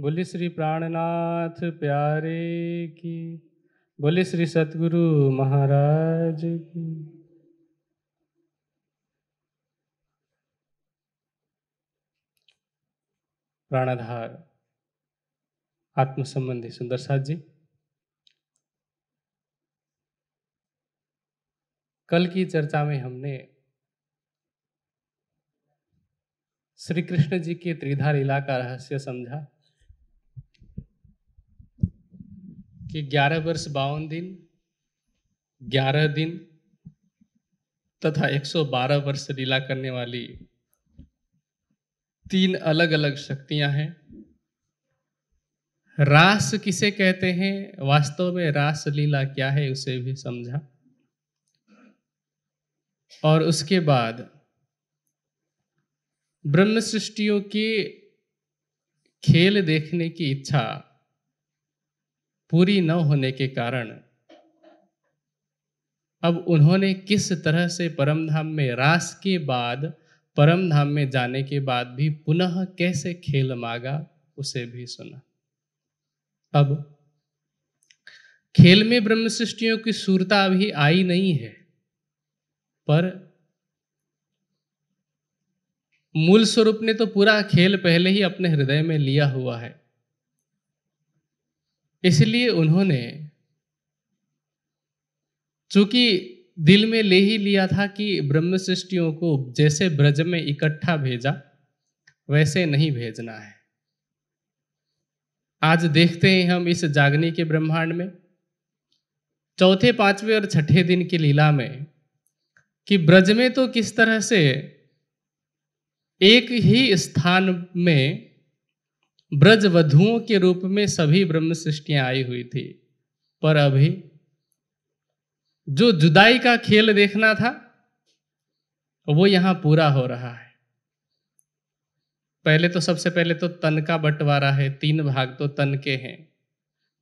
बोले श्री प्राणनाथ प्यारे की बोले श्री सतगुरु महाराज की प्राणाधार आत्म संबंधी सुंदर साथ जी कल की चर्चा में हमने श्री कृष्ण जी के त्रिधार इलाका रहस्य समझा कि 11 वर्ष बावन दिन 11 दिन तथा 112 वर्ष लीला करने वाली तीन अलग अलग शक्तियां हैं रास किसे कहते हैं वास्तव में रास लीला क्या है उसे भी समझा और उसके बाद ब्रह्म सृष्टियों के खेल देखने की इच्छा पूरी न होने के कारण अब उन्होंने किस तरह से परमधाम में रास के बाद परमधाम में जाने के बाद भी पुनः कैसे खेल मांगा उसे भी सुना अब खेल में ब्रह्म सृष्टियों की सूरता अभी आई नहीं है पर मूल स्वरूप ने तो पूरा खेल पहले ही अपने हृदय में लिया हुआ है इसलिए उन्होंने चूंकि दिल में ले ही लिया था कि ब्रह्म सृष्टियों को जैसे ब्रज में इकट्ठा भेजा वैसे नहीं भेजना है आज देखते हैं हम इस जागनी के ब्रह्मांड में चौथे पांचवें और छठे दिन की लीला में कि ब्रज में तो किस तरह से एक ही स्थान में ब्रज वधुओं के रूप में सभी ब्रह्म सृष्टियां आई हुई थी पर अभी जो जुदाई का खेल देखना था वो यहां पूरा हो रहा है पहले तो सबसे पहले तो तन का बंटवारा है तीन भाग तो तन के हैं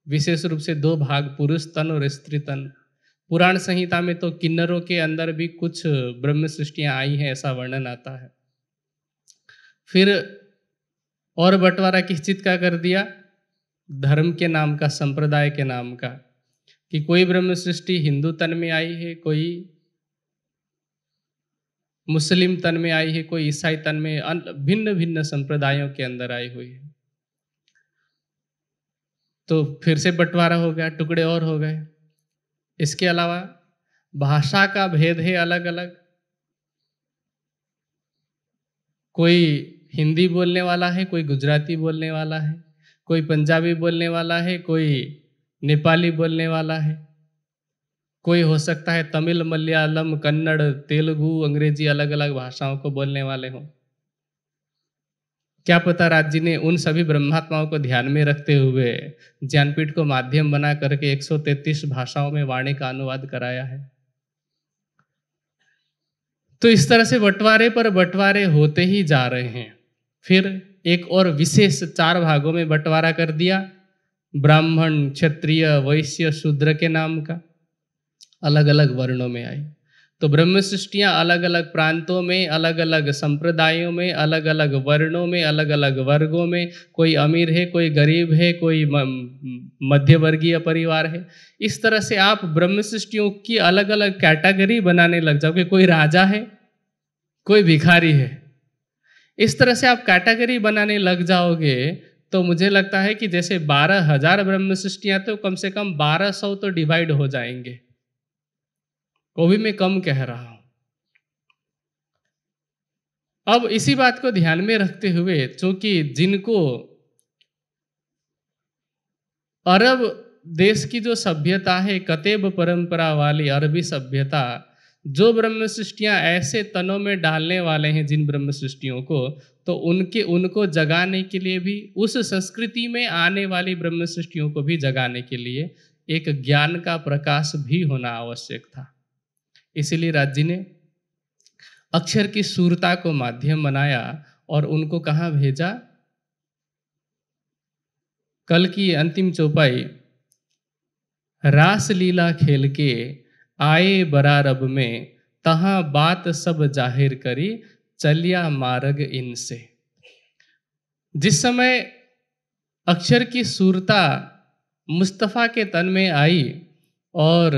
विशेष रूप से दो भाग पुरुष तन और स्त्री तन पुराण संहिता में तो किन्नरों के अंदर भी कुछ ब्रह्म सृष्टियां आई हैं ऐसा वर्णन आता है फिर और बंटवारा किस चीज़ का कर दिया धर्म के नाम का संप्रदाय के नाम का कि कोई ब्रह्म सृष्टि हिंदू तन में आई है कोई मुस्लिम तन में आई है कोई ईसाई तन में भिन्न भिन्न संप्रदायों के अंदर आई हुई है तो फिर से बंटवारा हो गया टुकड़े और हो गए इसके अलावा भाषा का भेद है अलग अलग कोई हिंदी बोलने वाला है कोई गुजराती बोलने वाला है कोई पंजाबी बोलने वाला है कोई नेपाली बोलने वाला है कोई हो सकता है तमिल मलयालम कन्नड़ तेलुगु अंग्रेजी अलग अलग भाषाओं को बोलने वाले हों क्या पता राज जी ने उन सभी ब्रह्मात्माओं को ध्यान में रखते हुए ज्ञानपीठ को माध्यम बना करके 133 भाषाओं में वाणी का अनुवाद कराया है तो इस तरह से बंटवारे पर बंटवारे होते ही जा रहे हैं फिर एक और विशेष चार भागों में बंटवारा कर दिया ब्राह्मण क्षत्रिय वैश्य शूद्र के नाम का अलग अलग वर्णों में आई तो ब्रह्म सृष्टियाँ अलग अलग प्रांतों में अलग अलग संप्रदायों में अलग अलग वर्णों में अलग अलग वर्गों में कोई अमीर है कोई गरीब है कोई मध्यवर्गीय परिवार है इस तरह से आप ब्रह्म सृष्टियों की अलग अलग कैटेगरी बनाने लग जाओगे कोई राजा है कोई भिखारी है इस तरह से आप कैटेगरी बनाने लग जाओगे तो मुझे लगता है कि जैसे बारह हजार ब्रह्म सृष्टियां तो कम से कम बारह सौ तो डिवाइड हो जाएंगे वो भी मैं कम कह रहा हूं अब इसी बात को ध्यान में रखते हुए चूंकि जिनको अरब देश की जो सभ्यता है कतेब परंपरा वाली अरबी सभ्यता जो ब्रह्म सृष्टियाँ ऐसे तनों में डालने वाले हैं जिन ब्रह्म सृष्टियों को तो उनके उनको जगाने के लिए भी उस संस्कृति में आने वाली ब्रह्म सृष्टियों को भी जगाने के लिए एक ज्ञान का प्रकाश भी होना आवश्यक था इसीलिए जी ने अक्षर की सूरता को माध्यम बनाया और उनको कहाँ भेजा कल की अंतिम चौपाई रासलीला खेल के आए बरारब में तहाँ बात सब जाहिर करी चलिया मार्ग इनसे जिस समय अक्षर की सूरता मुस्तफ़ा के तन में आई और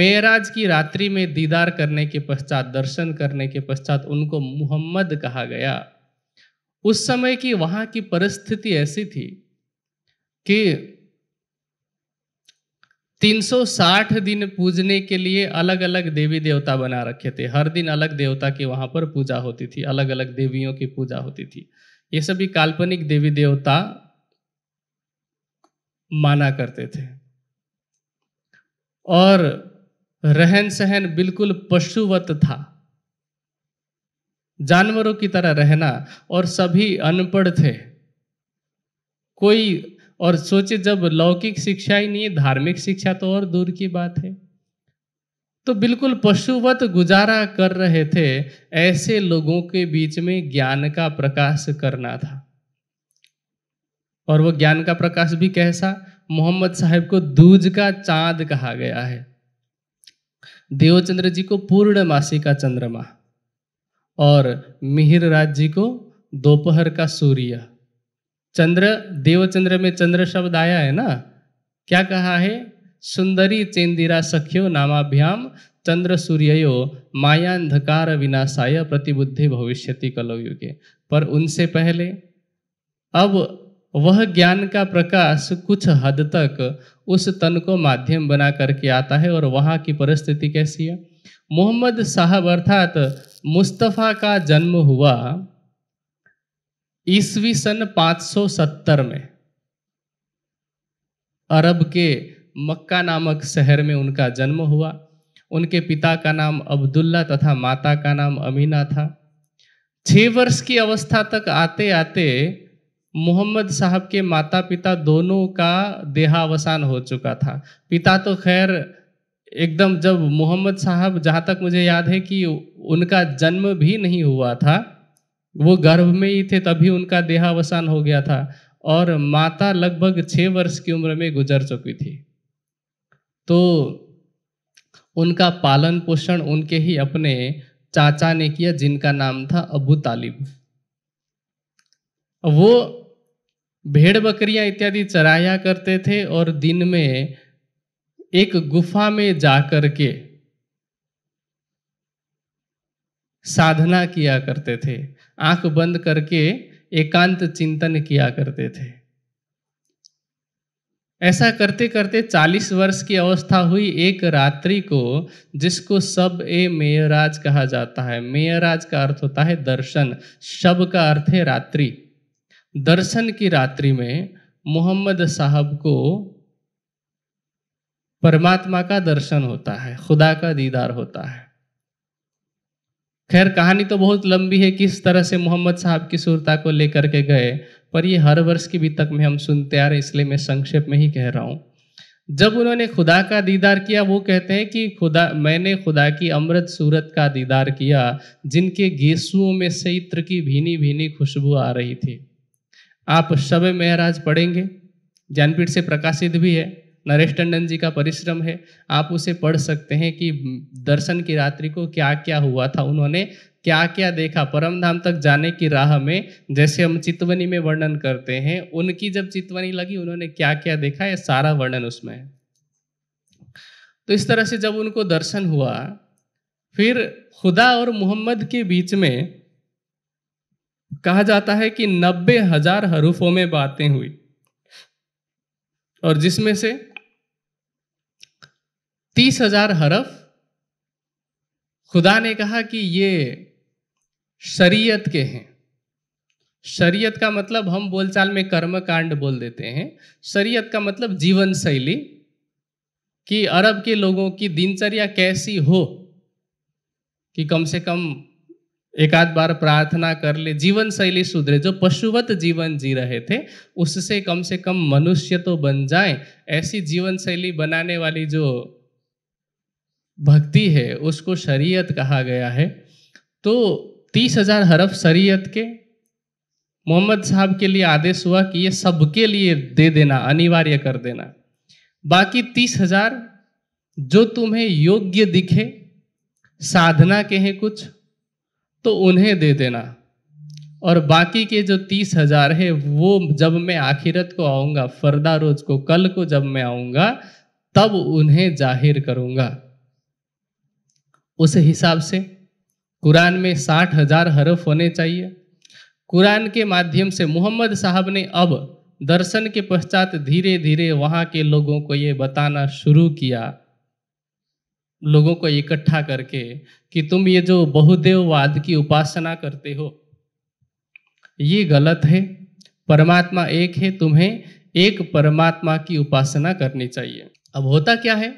मेराज की रात्रि में दीदार करने के पश्चात दर्शन करने के पश्चात उनको मुहम्मद कहा गया उस समय की वहाँ की परिस्थिति ऐसी थी कि 360 दिन पूजने के लिए अलग अलग देवी देवता बना रखे थे हर दिन अलग देवता की वहाँ पर पूजा होती थी अलग अलग देवियों की पूजा होती थी ये सभी काल्पनिक देवी देवता माना करते थे और रहन सहन बिल्कुल पशुवत था जानवरों की तरह रहना और सभी अनपढ़ थे कोई और सोचे जब लौकिक शिक्षा ही नहीं है धार्मिक शिक्षा तो और दूर की बात है तो बिल्कुल पशुवत गुजारा कर रहे थे ऐसे लोगों के बीच में ज्ञान का प्रकाश करना था और वो ज्ञान का प्रकाश भी कैसा मोहम्मद साहब को दूज का चांद कहा गया है देवचंद्र जी को पूर्णमासी का चंद्रमा और मिहिर राज जी को दोपहर का सूर्य चंद्र देवचंद्र में चंद्र शब्द आया है ना क्या कहा है सुंदरी चेंदिरा सख्यो नामाभ्याम चंद्र सूर्यो अंधकार विनाशाय प्रतिबुद्धि भविष्यति कलव युगे पर उनसे पहले अब वह ज्ञान का प्रकाश कुछ हद तक उस तन को माध्यम बना करके आता है और वहाँ की परिस्थिति कैसी है मोहम्मद साहब अर्थात मुस्तफ़ा का जन्म हुआ ईसवी सन 570 में अरब के मक्का नामक शहर में उनका जन्म हुआ उनके पिता का नाम अब्दुल्ला तथा माता का नाम अमीना था छः वर्ष की अवस्था तक आते आते मोहम्मद साहब के माता पिता दोनों का देहावसान हो चुका था पिता तो खैर एकदम जब मोहम्मद साहब जहाँ तक मुझे याद है कि उनका जन्म भी नहीं हुआ था वो गर्भ में ही थे तभी उनका देहावसान हो गया था और माता लगभग छः वर्ष की उम्र में गुजर चुकी थी तो उनका पालन पोषण उनके ही अपने चाचा ने किया जिनका नाम था अबू तालिब वो भेड़ बकरियां इत्यादि चराया करते थे और दिन में एक गुफा में जा कर के साधना किया करते थे आंख बंद करके एकांत चिंतन किया करते थे ऐसा करते करते 40 वर्ष की अवस्था हुई एक रात्रि को जिसको सब ए मेयराज कहा जाता है मेयराज का अर्थ होता है दर्शन शब का अर्थ है रात्रि दर्शन की रात्रि में मोहम्मद साहब को परमात्मा का दर्शन होता है खुदा का दीदार होता है खैर कहानी तो बहुत लंबी है किस तरह से मोहम्मद साहब की सुरता को लेकर के गए पर ये हर वर्ष की भी तक में हम सुनते आ रहे इसलिए मैं संक्षेप में ही कह रहा हूँ जब उन्होंने खुदा का दीदार किया वो कहते हैं कि खुदा मैंने खुदा की अमृत सूरत का दीदार किया जिनके गेसुओं में से इत्र की भीनी भीनी खुशबू आ रही थी आप शब महराज पढ़ेंगे ज्ञानपीठ से प्रकाशित भी है नरेश टंडन जी का परिश्रम है आप उसे पढ़ सकते हैं कि दर्शन की रात्रि को क्या क्या हुआ था उन्होंने क्या क्या देखा परम धाम तक जाने की राह में जैसे हम चितवनी में वर्णन करते हैं उनकी जब चितवनी लगी उन्होंने क्या क्या देखा यह सारा वर्णन उसमें है तो इस तरह से जब उनको दर्शन हुआ फिर खुदा और मोहम्मद के बीच में कहा जाता है कि नब्बे हजार हरूफों में बातें हुई और जिसमें से तीस हजार हरफ खुदा ने कहा कि ये शरीयत के हैं शरीयत का मतलब हम बोलचाल में कर्म कांड बोल देते हैं शरीयत का मतलब जीवन शैली कि अरब के लोगों की दिनचर्या कैसी हो कि कम से कम एक आध बार प्रार्थना कर ले जीवन शैली सुधरे जो पशुवत जीवन जी रहे थे उससे कम से कम मनुष्य तो बन जाए ऐसी जीवन शैली बनाने वाली जो भक्ति है उसको शरीयत कहा गया है तो तीस हजार हरफ शरीयत के मोहम्मद साहब के लिए आदेश हुआ कि ये सबके लिए दे देना अनिवार्य कर देना बाकी तीस हजार जो तुम्हें योग्य दिखे साधना के हैं कुछ तो उन्हें दे देना और बाकी के जो तीस हजार है वो जब मैं आखिरत को आऊंगा फरदा रोज को कल को जब मैं आऊंगा तब उन्हें जाहिर करूंगा उस हिसाब से कुरान में साठ हजार हरफ होने चाहिए कुरान के माध्यम से मोहम्मद साहब ने अब दर्शन के पश्चात धीरे धीरे वहाँ के लोगों को ये बताना शुरू किया लोगों को इकट्ठा करके कि तुम ये जो बहुदेववाद की उपासना करते हो ये गलत है परमात्मा एक है तुम्हें एक परमात्मा की उपासना करनी चाहिए अब होता क्या है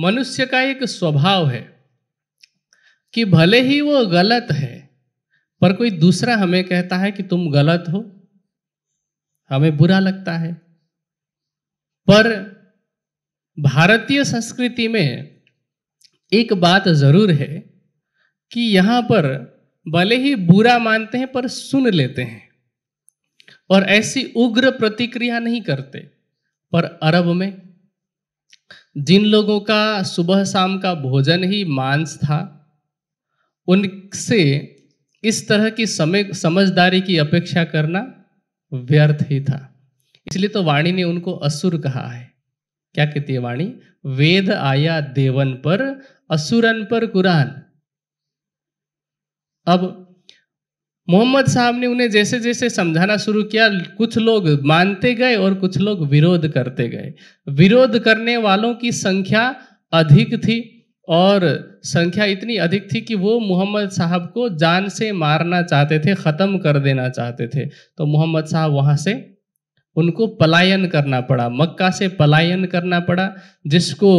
मनुष्य का एक स्वभाव है कि भले ही वो गलत है पर कोई दूसरा हमें कहता है कि तुम गलत हो हमें बुरा लगता है पर भारतीय संस्कृति में एक बात ज़रूर है कि यहाँ पर भले ही बुरा मानते हैं पर सुन लेते हैं और ऐसी उग्र प्रतिक्रिया नहीं करते पर अरब में जिन लोगों का सुबह शाम का भोजन ही मांस था उनसे इस तरह की समय समझदारी की अपेक्षा करना व्यर्थ ही था इसलिए तो वाणी ने उनको असुर कहा है क्या कहती है वाणी वेद आया देवन पर असुरन पर कुरान अब मोहम्मद साहब ने उन्हें जैसे जैसे समझाना शुरू किया कुछ लोग मानते गए और कुछ लोग विरोध करते गए विरोध करने वालों की संख्या अधिक थी और संख्या इतनी अधिक थी कि वो मोहम्मद साहब को जान से मारना चाहते थे ख़त्म कर देना चाहते थे तो मोहम्मद साहब वहाँ से उनको पलायन करना पड़ा मक्का से पलायन करना पड़ा जिसको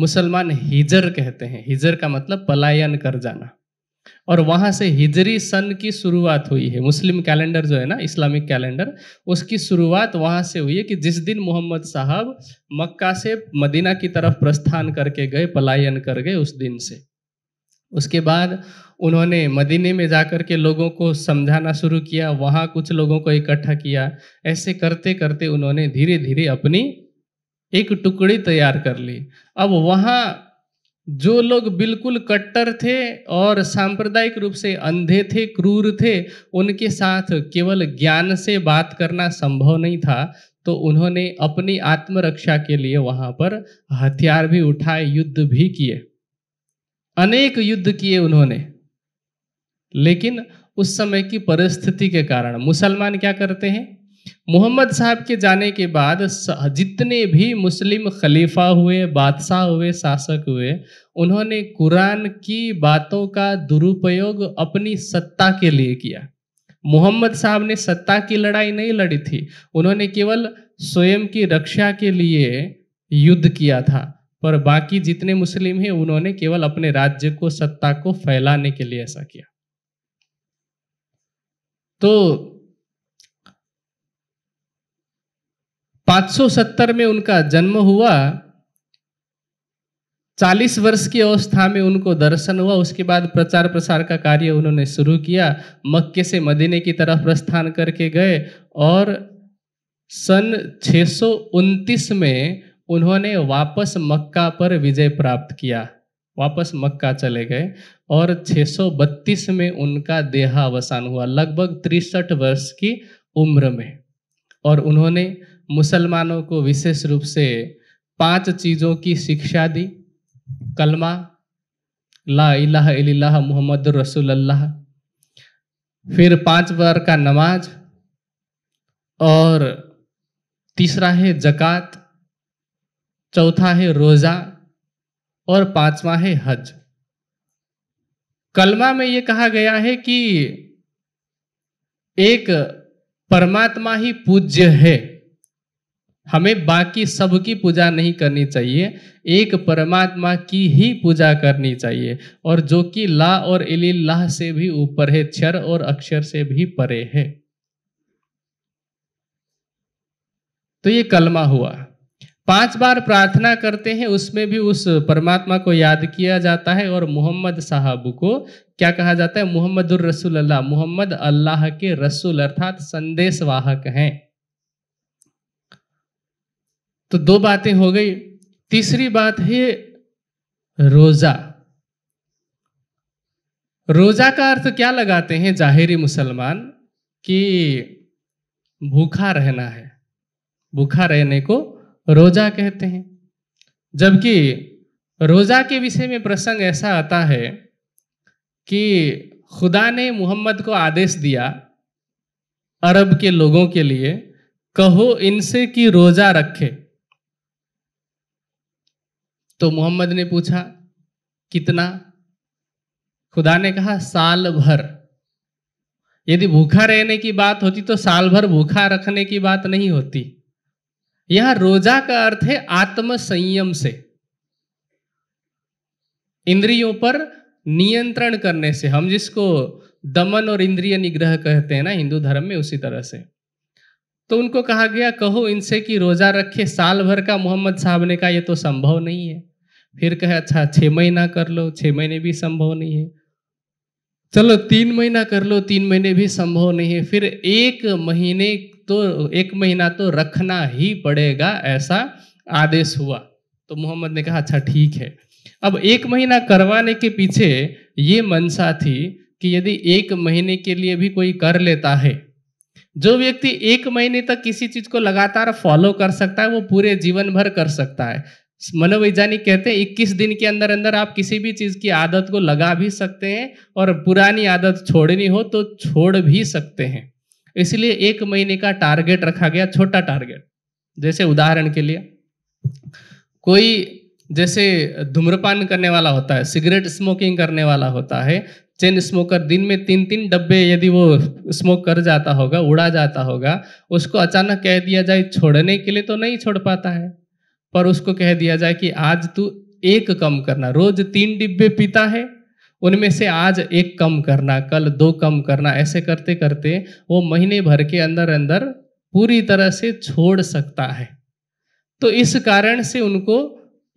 मुसलमान हिजर कहते हैं हिजर का मतलब पलायन कर जाना और वहां से हिजरी सन की शुरुआत हुई है मुस्लिम कैलेंडर जो है ना इस्लामिक कैलेंडर उसकी शुरुआत वहां से हुई है कि जिस दिन मोहम्मद साहब मक्का से मदीना की तरफ प्रस्थान करके गए पलायन कर गए उस दिन से उसके बाद उन्होंने मदीने में जाकर के लोगों को समझाना शुरू किया वहाँ कुछ लोगों को इकट्ठा किया ऐसे करते करते उन्होंने धीरे धीरे अपनी एक टुकड़ी तैयार कर ली अब वहाँ जो लोग बिल्कुल कट्टर थे और सांप्रदायिक रूप से अंधे थे क्रूर थे उनके साथ केवल ज्ञान से बात करना संभव नहीं था तो उन्होंने अपनी आत्मरक्षा के लिए वहाँ पर हथियार भी उठाए युद्ध भी किए अनेक युद्ध किए उन्होंने लेकिन उस समय की परिस्थिति के कारण मुसलमान क्या करते हैं मोहम्मद साहब के जाने के बाद जितने भी मुस्लिम खलीफा हुए बादशाह हुए शासक हुए उन्होंने कुरान की बातों का दुरुपयोग अपनी सत्ता के लिए किया मोहम्मद साहब ने सत्ता की लड़ाई नहीं लड़ी थी उन्होंने केवल स्वयं की रक्षा के लिए युद्ध किया था पर बाकी जितने मुस्लिम हैं उन्होंने केवल अपने राज्य को सत्ता को फैलाने के लिए ऐसा किया तो 570 में उनका जन्म हुआ 40 वर्ष की अवस्था में उनको दर्शन हुआ उसके बाद प्रचार प्रसार का कार्य उन्होंने शुरू किया मक्के से मदीने की तरफ प्रस्थान करके गए और सन छः में उन्होंने वापस मक्का पर विजय प्राप्त किया वापस मक्का चले गए और 632 में उनका देहावसान हुआ लगभग तिरसठ वर्ष की उम्र में और उन्होंने मुसलमानों को विशेष रूप से पांच चीज़ों की शिक्षा दी कलमा ला इलाह इलाह मोहम्मद रसूल अल्लाह फिर पांच बार का नमाज और तीसरा है जक़ात चौथा है रोज़ा और पांचवा है हज कलमा में ये कहा गया है कि एक परमात्मा ही पूज्य है हमें बाकी सबकी पूजा नहीं करनी चाहिए एक परमात्मा की ही पूजा करनी चाहिए और जो कि ला और इली लाह से भी ऊपर है क्षर और अक्षर से भी परे है तो ये कलमा हुआ पांच बार प्रार्थना करते हैं उसमें भी उस परमात्मा को याद किया जाता है और मोहम्मद साहब को क्या कहा जाता है मोहम्मद रसूल अल्लाह मोहम्मद अल्लाह के रसूल अर्थात संदेशवाहक हैं तो दो बातें हो गई तीसरी बात है रोजा रोजा का अर्थ क्या लगाते हैं जाहिरी मुसलमान कि भूखा रहना है भूखा रहने को रोजा कहते हैं जबकि रोजा के विषय में प्रसंग ऐसा आता है कि खुदा ने मोहम्मद को आदेश दिया अरब के लोगों के लिए कहो इनसे कि रोजा रखे तो मोहम्मद ने पूछा कितना खुदा ने कहा साल भर यदि भूखा रहने की बात होती तो साल भर भूखा रखने की बात नहीं होती यह रोजा का अर्थ है आत्म संयम से इंद्रियों पर नियंत्रण करने से हम जिसको दमन और इंद्रिय निग्रह कहते हैं ना हिंदू धर्म में उसी तरह से तो उनको कहा गया कहो इनसे कि रोजा रखे साल भर का मोहम्मद साहब ने कहा यह तो संभव नहीं है फिर कहे अच्छा छः महीना कर लो छः महीने भी संभव नहीं है चलो तीन महीना कर लो तीन महीने भी संभव नहीं है फिर एक महीने तो एक महीना तो रखना ही पड़ेगा ऐसा आदेश हुआ तो मोहम्मद ने कहा अच्छा ठीक है अब एक महीना करवाने के पीछे ये मनसा थी कि यदि एक महीने के लिए भी कोई कर लेता है जो व्यक्ति एक महीने तक किसी चीज को लगातार फॉलो कर सकता है वो पूरे जीवन भर कर सकता है मनोवैज्ञानिक कहते हैं 21 दिन के अंदर अंदर आप किसी भी चीज़ की आदत को लगा भी सकते हैं और पुरानी आदत छोड़नी हो तो छोड़ भी सकते हैं इसलिए एक महीने का टारगेट रखा गया छोटा टारगेट जैसे उदाहरण के लिए कोई जैसे धूम्रपान करने वाला होता है सिगरेट स्मोकिंग करने वाला होता है चेन स्मोकर दिन में तीन तीन डब्बे यदि वो स्मोक कर जाता होगा उड़ा जाता होगा उसको अचानक कह दिया जाए छोड़ने के लिए तो नहीं छोड़ पाता है पर उसको कह दिया जाए कि आज तू एक कम करना रोज तीन डिब्बे पीता है उनमें से आज एक कम करना कल दो कम करना ऐसे करते करते वो महीने भर के अंदर अंदर पूरी तरह से छोड़ सकता है तो इस कारण से उनको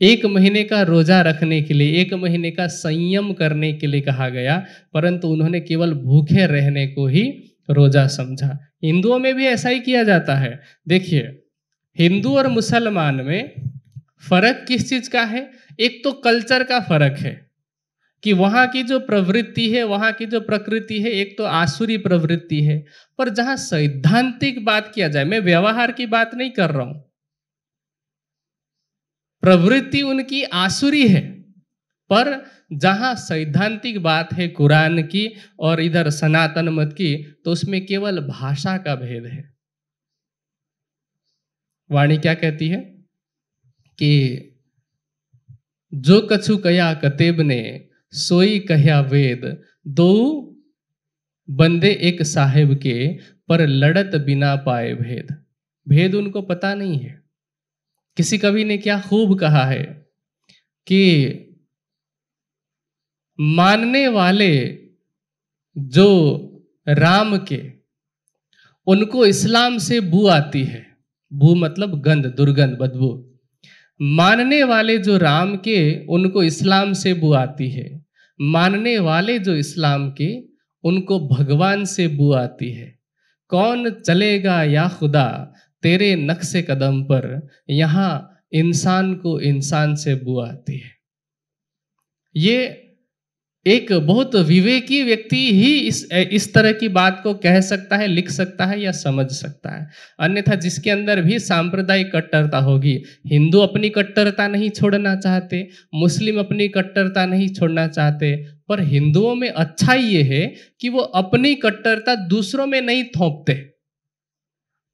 एक महीने का रोजा रखने के लिए एक महीने का संयम करने के लिए कहा गया परंतु उन्होंने केवल भूखे रहने को ही रोजा समझा हिंदुओं में भी ऐसा ही किया जाता है देखिए हिंदू और मुसलमान में फर्क किस चीज का है एक तो कल्चर का फर्क है कि वहाँ की जो प्रवृत्ति है वहाँ की जो प्रकृति है एक तो आसुरी प्रवृत्ति है पर जहाँ सैद्धांतिक बात किया जाए मैं व्यवहार की बात नहीं कर रहा हूं प्रवृत्ति उनकी आसुरी है पर जहाँ सैद्धांतिक बात है कुरान की और इधर सनातन मत की तो उसमें केवल भाषा का भेद है वाणी क्या कहती है कि जो कछु कया कतेब ने सोई कहया वेद दो बंदे एक साहेब के पर लड़त बिना पाए भेद भेद उनको पता नहीं है किसी कवि ने क्या खूब कहा है कि मानने वाले जो राम के उनको इस्लाम से बू आती है भू मतलब गंध दुर्गंध बदबू मानने वाले जो राम के उनको इस्लाम से बू आती है मानने वाले जो इस्लाम के उनको भगवान से बू आती है कौन चलेगा या खुदा तेरे नक्श कदम पर यहाँ इंसान को इंसान से बू आती है ये एक बहुत विवेकी व्यक्ति ही इस इस तरह की बात को कह सकता है लिख सकता है या समझ सकता है अन्यथा जिसके अंदर भी सांप्रदायिक कट्टरता होगी हिंदू अपनी कट्टरता नहीं छोड़ना चाहते मुस्लिम अपनी कट्टरता नहीं छोड़ना चाहते पर हिंदुओं में अच्छा ये है कि वो अपनी कट्टरता दूसरों में नहीं थोपते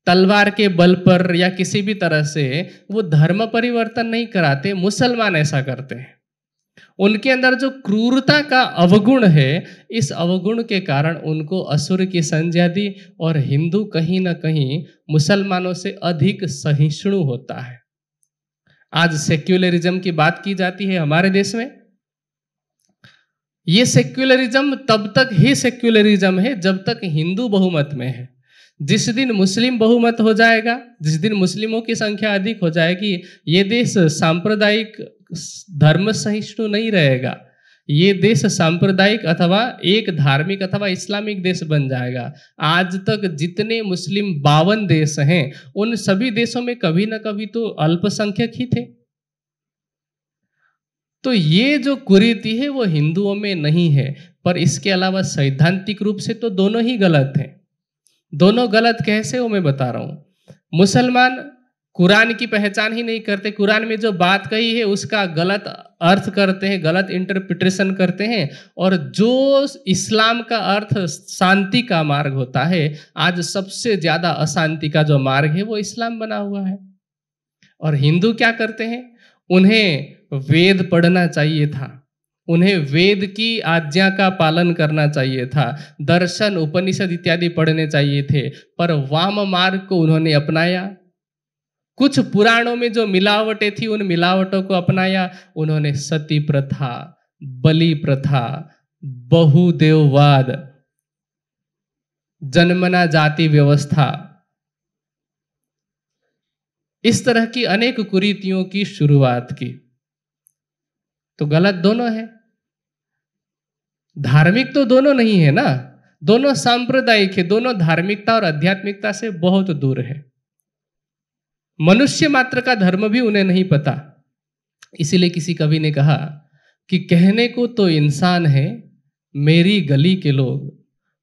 तलवार के बल पर या किसी भी तरह से वो धर्म परिवर्तन नहीं कराते मुसलमान ऐसा करते हैं उनके अंदर जो क्रूरता का अवगुण है इस अवगुण के कारण उनको असुर की संज्ञा दी और हिंदू कहीं ना कहीं मुसलमानों से अधिक सहिष्णु होता है आज सेक्युलरिज्म की बात की जाती है हमारे देश में ये सेक्युलरिज्म तब तक ही सेक्युलरिज्म है जब तक हिंदू बहुमत में है जिस दिन मुस्लिम बहुमत हो जाएगा जिस दिन मुस्लिमों की संख्या अधिक हो जाएगी ये देश सांप्रदायिक धर्म सहिष्णु नहीं रहेगा ये देश सांप्रदायिक अथवा एक धार्मिक अथवा इस्लामिक देश बन जाएगा आज तक जितने मुस्लिम बावन देश हैं उन सभी देशों में कभी ना कभी तो अल्पसंख्यक ही थे तो ये जो कुरीति है वो हिंदुओं में नहीं है पर इसके अलावा सैद्धांतिक रूप से तो दोनों ही गलत हैं दोनों गलत कैसे वो मैं बता रहा हूं मुसलमान कुरान की पहचान ही नहीं करते कुरान में जो बात कही है उसका गलत अर्थ करते हैं गलत इंटरप्रिटेशन करते हैं और जो इस्लाम का अर्थ शांति का मार्ग होता है आज सबसे ज़्यादा अशांति का जो मार्ग है वो इस्लाम बना हुआ है और हिंदू क्या करते हैं उन्हें वेद पढ़ना चाहिए था उन्हें वेद की आज्ञा का पालन करना चाहिए था दर्शन उपनिषद इत्यादि पढ़ने चाहिए थे पर वाम मार्ग को उन्होंने अपनाया कुछ पुराणों में जो मिलावटें थी उन मिलावटों को अपनाया उन्होंने सती प्रथा बलि प्रथा बहुदेववाद जन्मना जाति व्यवस्था इस तरह की अनेक कुरीतियों की शुरुआत की तो गलत दोनों है धार्मिक तो दोनों नहीं है ना दोनों सांप्रदायिक है दोनों धार्मिकता और आध्यात्मिकता से बहुत दूर है मनुष्य मात्र का धर्म भी उन्हें नहीं पता इसीलिए किसी कवि ने कहा कि कहने को तो इंसान है मेरी गली के लोग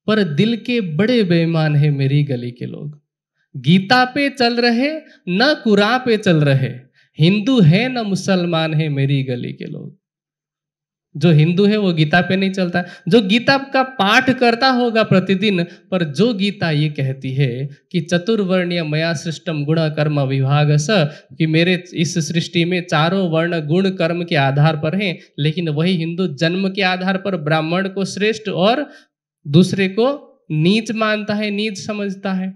पर दिल के बड़े बेईमान है मेरी गली के लोग गीता पे चल रहे न कुरा पे चल रहे हिंदू है न मुसलमान है मेरी गली के लोग जो हिंदू है वो गीता पे नहीं चलता जो गीता का पाठ करता होगा प्रतिदिन पर जो गीता ये कहती है कि चतुर्वर्णीय मया सृष्टम गुण कर्म विभाग स कि मेरे इस सृष्टि में चारों वर्ण गुण कर्म के आधार पर हैं लेकिन वही हिंदू जन्म के आधार पर ब्राह्मण को श्रेष्ठ और दूसरे को नीच मानता है नीच समझता है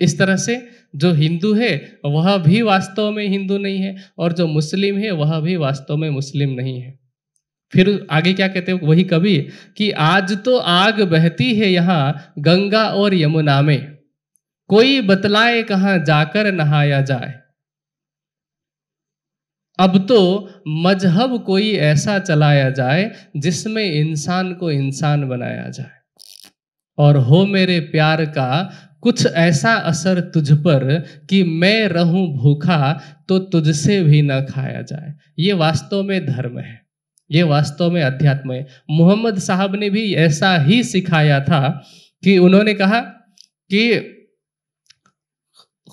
इस तरह से जो हिंदू है वह भी वास्तव में हिंदू नहीं है और जो मुस्लिम है वह भी वास्तव में मुस्लिम नहीं है फिर आगे क्या कहते हैं वही कवि कि आज तो आग बहती है यहाँ गंगा और यमुना में कोई बतलाए कहाँ जाकर नहाया जाए अब तो मजहब कोई ऐसा चलाया जाए जिसमें इंसान को इंसान बनाया जाए और हो मेरे प्यार का कुछ ऐसा असर तुझ पर कि मैं रहूं भूखा तो तुझसे भी न खाया जाए ये वास्तव में धर्म है ये वास्तव में अध्यात्म है मोहम्मद साहब ने भी ऐसा ही सिखाया था कि उन्होंने कहा कि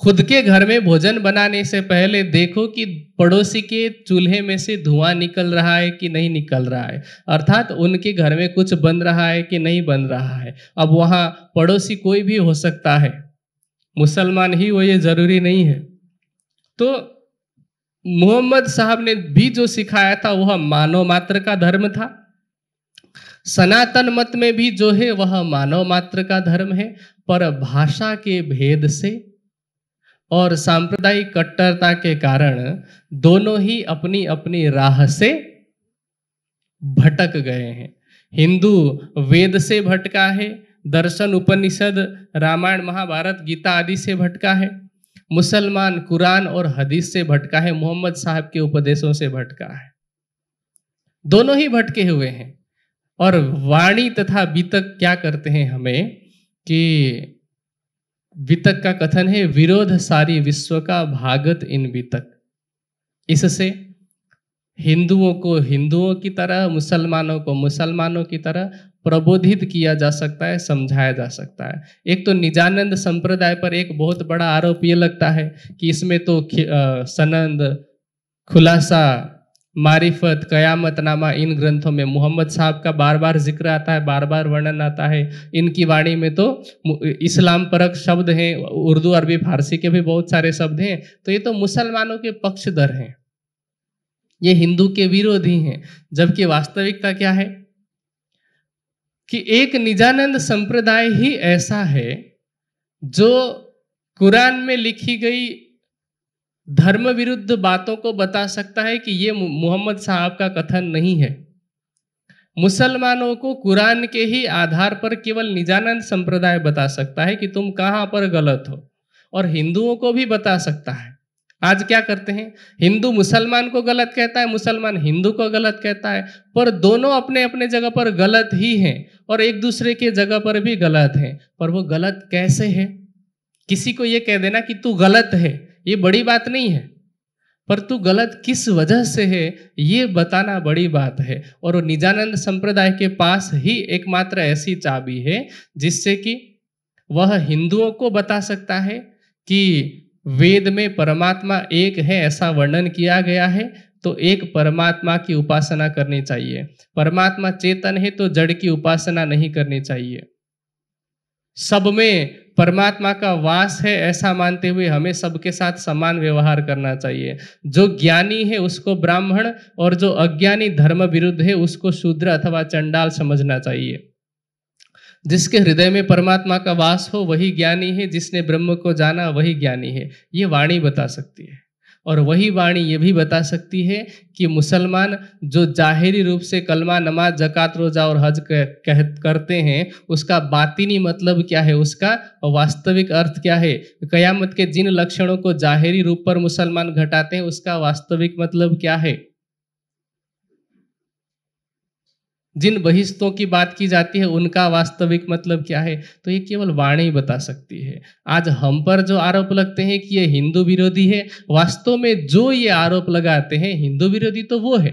खुद के घर में भोजन बनाने से पहले देखो कि पड़ोसी के चूल्हे में से धुआं निकल रहा है कि नहीं निकल रहा है अर्थात उनके घर में कुछ बन रहा है कि नहीं बन रहा है अब वहाँ पड़ोसी कोई भी हो सकता है मुसलमान ही वो ये ज़रूरी नहीं है तो मोहम्मद साहब ने भी जो सिखाया था वह मानव मात्र का धर्म था सनातन मत में भी जो है वह मानव मात्र का धर्म है पर भाषा के भेद से और सांप्रदायिक कट्टरता के कारण दोनों ही अपनी अपनी राह से भटक गए हैं हिंदू वेद से भटका है दर्शन उपनिषद रामायण महाभारत गीता आदि से भटका है मुसलमान कुरान और हदीस से भटका है मोहम्मद साहब के उपदेशों से भटका है दोनों ही भटके हुए हैं और वाणी तथा बीतक क्या करते हैं हमें कि वितक का कथन है विरोध सारी विश्व का भागत इन वितक इससे हिंदुओं को हिंदुओं की तरह मुसलमानों को मुसलमानों की तरह प्रबोधित किया जा सकता है समझाया जा सकता है एक तो निजानंद संप्रदाय पर एक बहुत बड़ा आरोप ये लगता है कि इसमें तो सनंद खुलासा मारिफत कयामतनामा इन ग्रंथों में मोहम्मद साहब का बार बार जिक्र आता है बार बार वर्णन आता है इनकी वाणी में तो इस्लाम परक शब्द हैं उर्दू अरबी फारसी के भी बहुत सारे शब्द हैं तो ये तो मुसलमानों के पक्षधर हैं ये हिंदू के विरोधी हैं जबकि वास्तविकता क्या है कि एक निजानंद संप्रदाय ही ऐसा है जो कुरान में लिखी गई धर्म विरुद्ध बातों को बता सकता है कि ये मोहम्मद साहब का कथन नहीं है मुसलमानों को कुरान के ही आधार पर केवल निजानंद संप्रदाय बता सकता है कि तुम कहाँ पर गलत हो और हिंदुओं को भी बता सकता है आज क्या करते हैं हिंदू मुसलमान को गलत कहता है मुसलमान हिंदू को गलत कहता है पर दोनों अपने अपने जगह पर गलत ही हैं और एक दूसरे के जगह पर भी गलत हैं पर वो गलत कैसे है किसी को ये कह देना कि तू गलत है ये बड़ी बात नहीं है पर तू गलत किस वजह से है ये बताना बड़ी बात है और निजानंद संप्रदाय के पास ही एकमात्र ऐसी चाबी है जिससे कि वह हिंदुओं को बता सकता है कि वेद में परमात्मा एक है ऐसा वर्णन किया गया है तो एक परमात्मा की उपासना करनी चाहिए परमात्मा चेतन है तो जड़ की उपासना नहीं करनी चाहिए सब में परमात्मा का वास है ऐसा मानते हुए हमें सबके साथ समान व्यवहार करना चाहिए जो ज्ञानी है उसको ब्राह्मण और जो अज्ञानी धर्म विरुद्ध है उसको शूद्र अथवा चंडाल समझना चाहिए जिसके हृदय में परमात्मा का वास हो वही ज्ञानी है जिसने ब्रह्म को जाना वही ज्ञानी है ये वाणी बता सकती है और वही वाणी ये भी बता सकती है कि मुसलमान जो जाहिरी रूप से कलमा नमाज जक़ात रोज़ा और हज कह, कह करते हैं उसका बातिनी मतलब क्या है उसका वास्तविक अर्थ क्या है कयामत के जिन लक्षणों को जाहिरी रूप पर मुसलमान घटाते हैं उसका वास्तविक मतलब क्या है जिन बहिष्तों की बात की जाती है उनका वास्तविक मतलब क्या है तो ये केवल वाणी बता सकती है आज हम पर जो आरोप लगते हैं कि ये हिंदू विरोधी है वास्तव में जो ये आरोप लगाते हैं हिंदू विरोधी तो वो है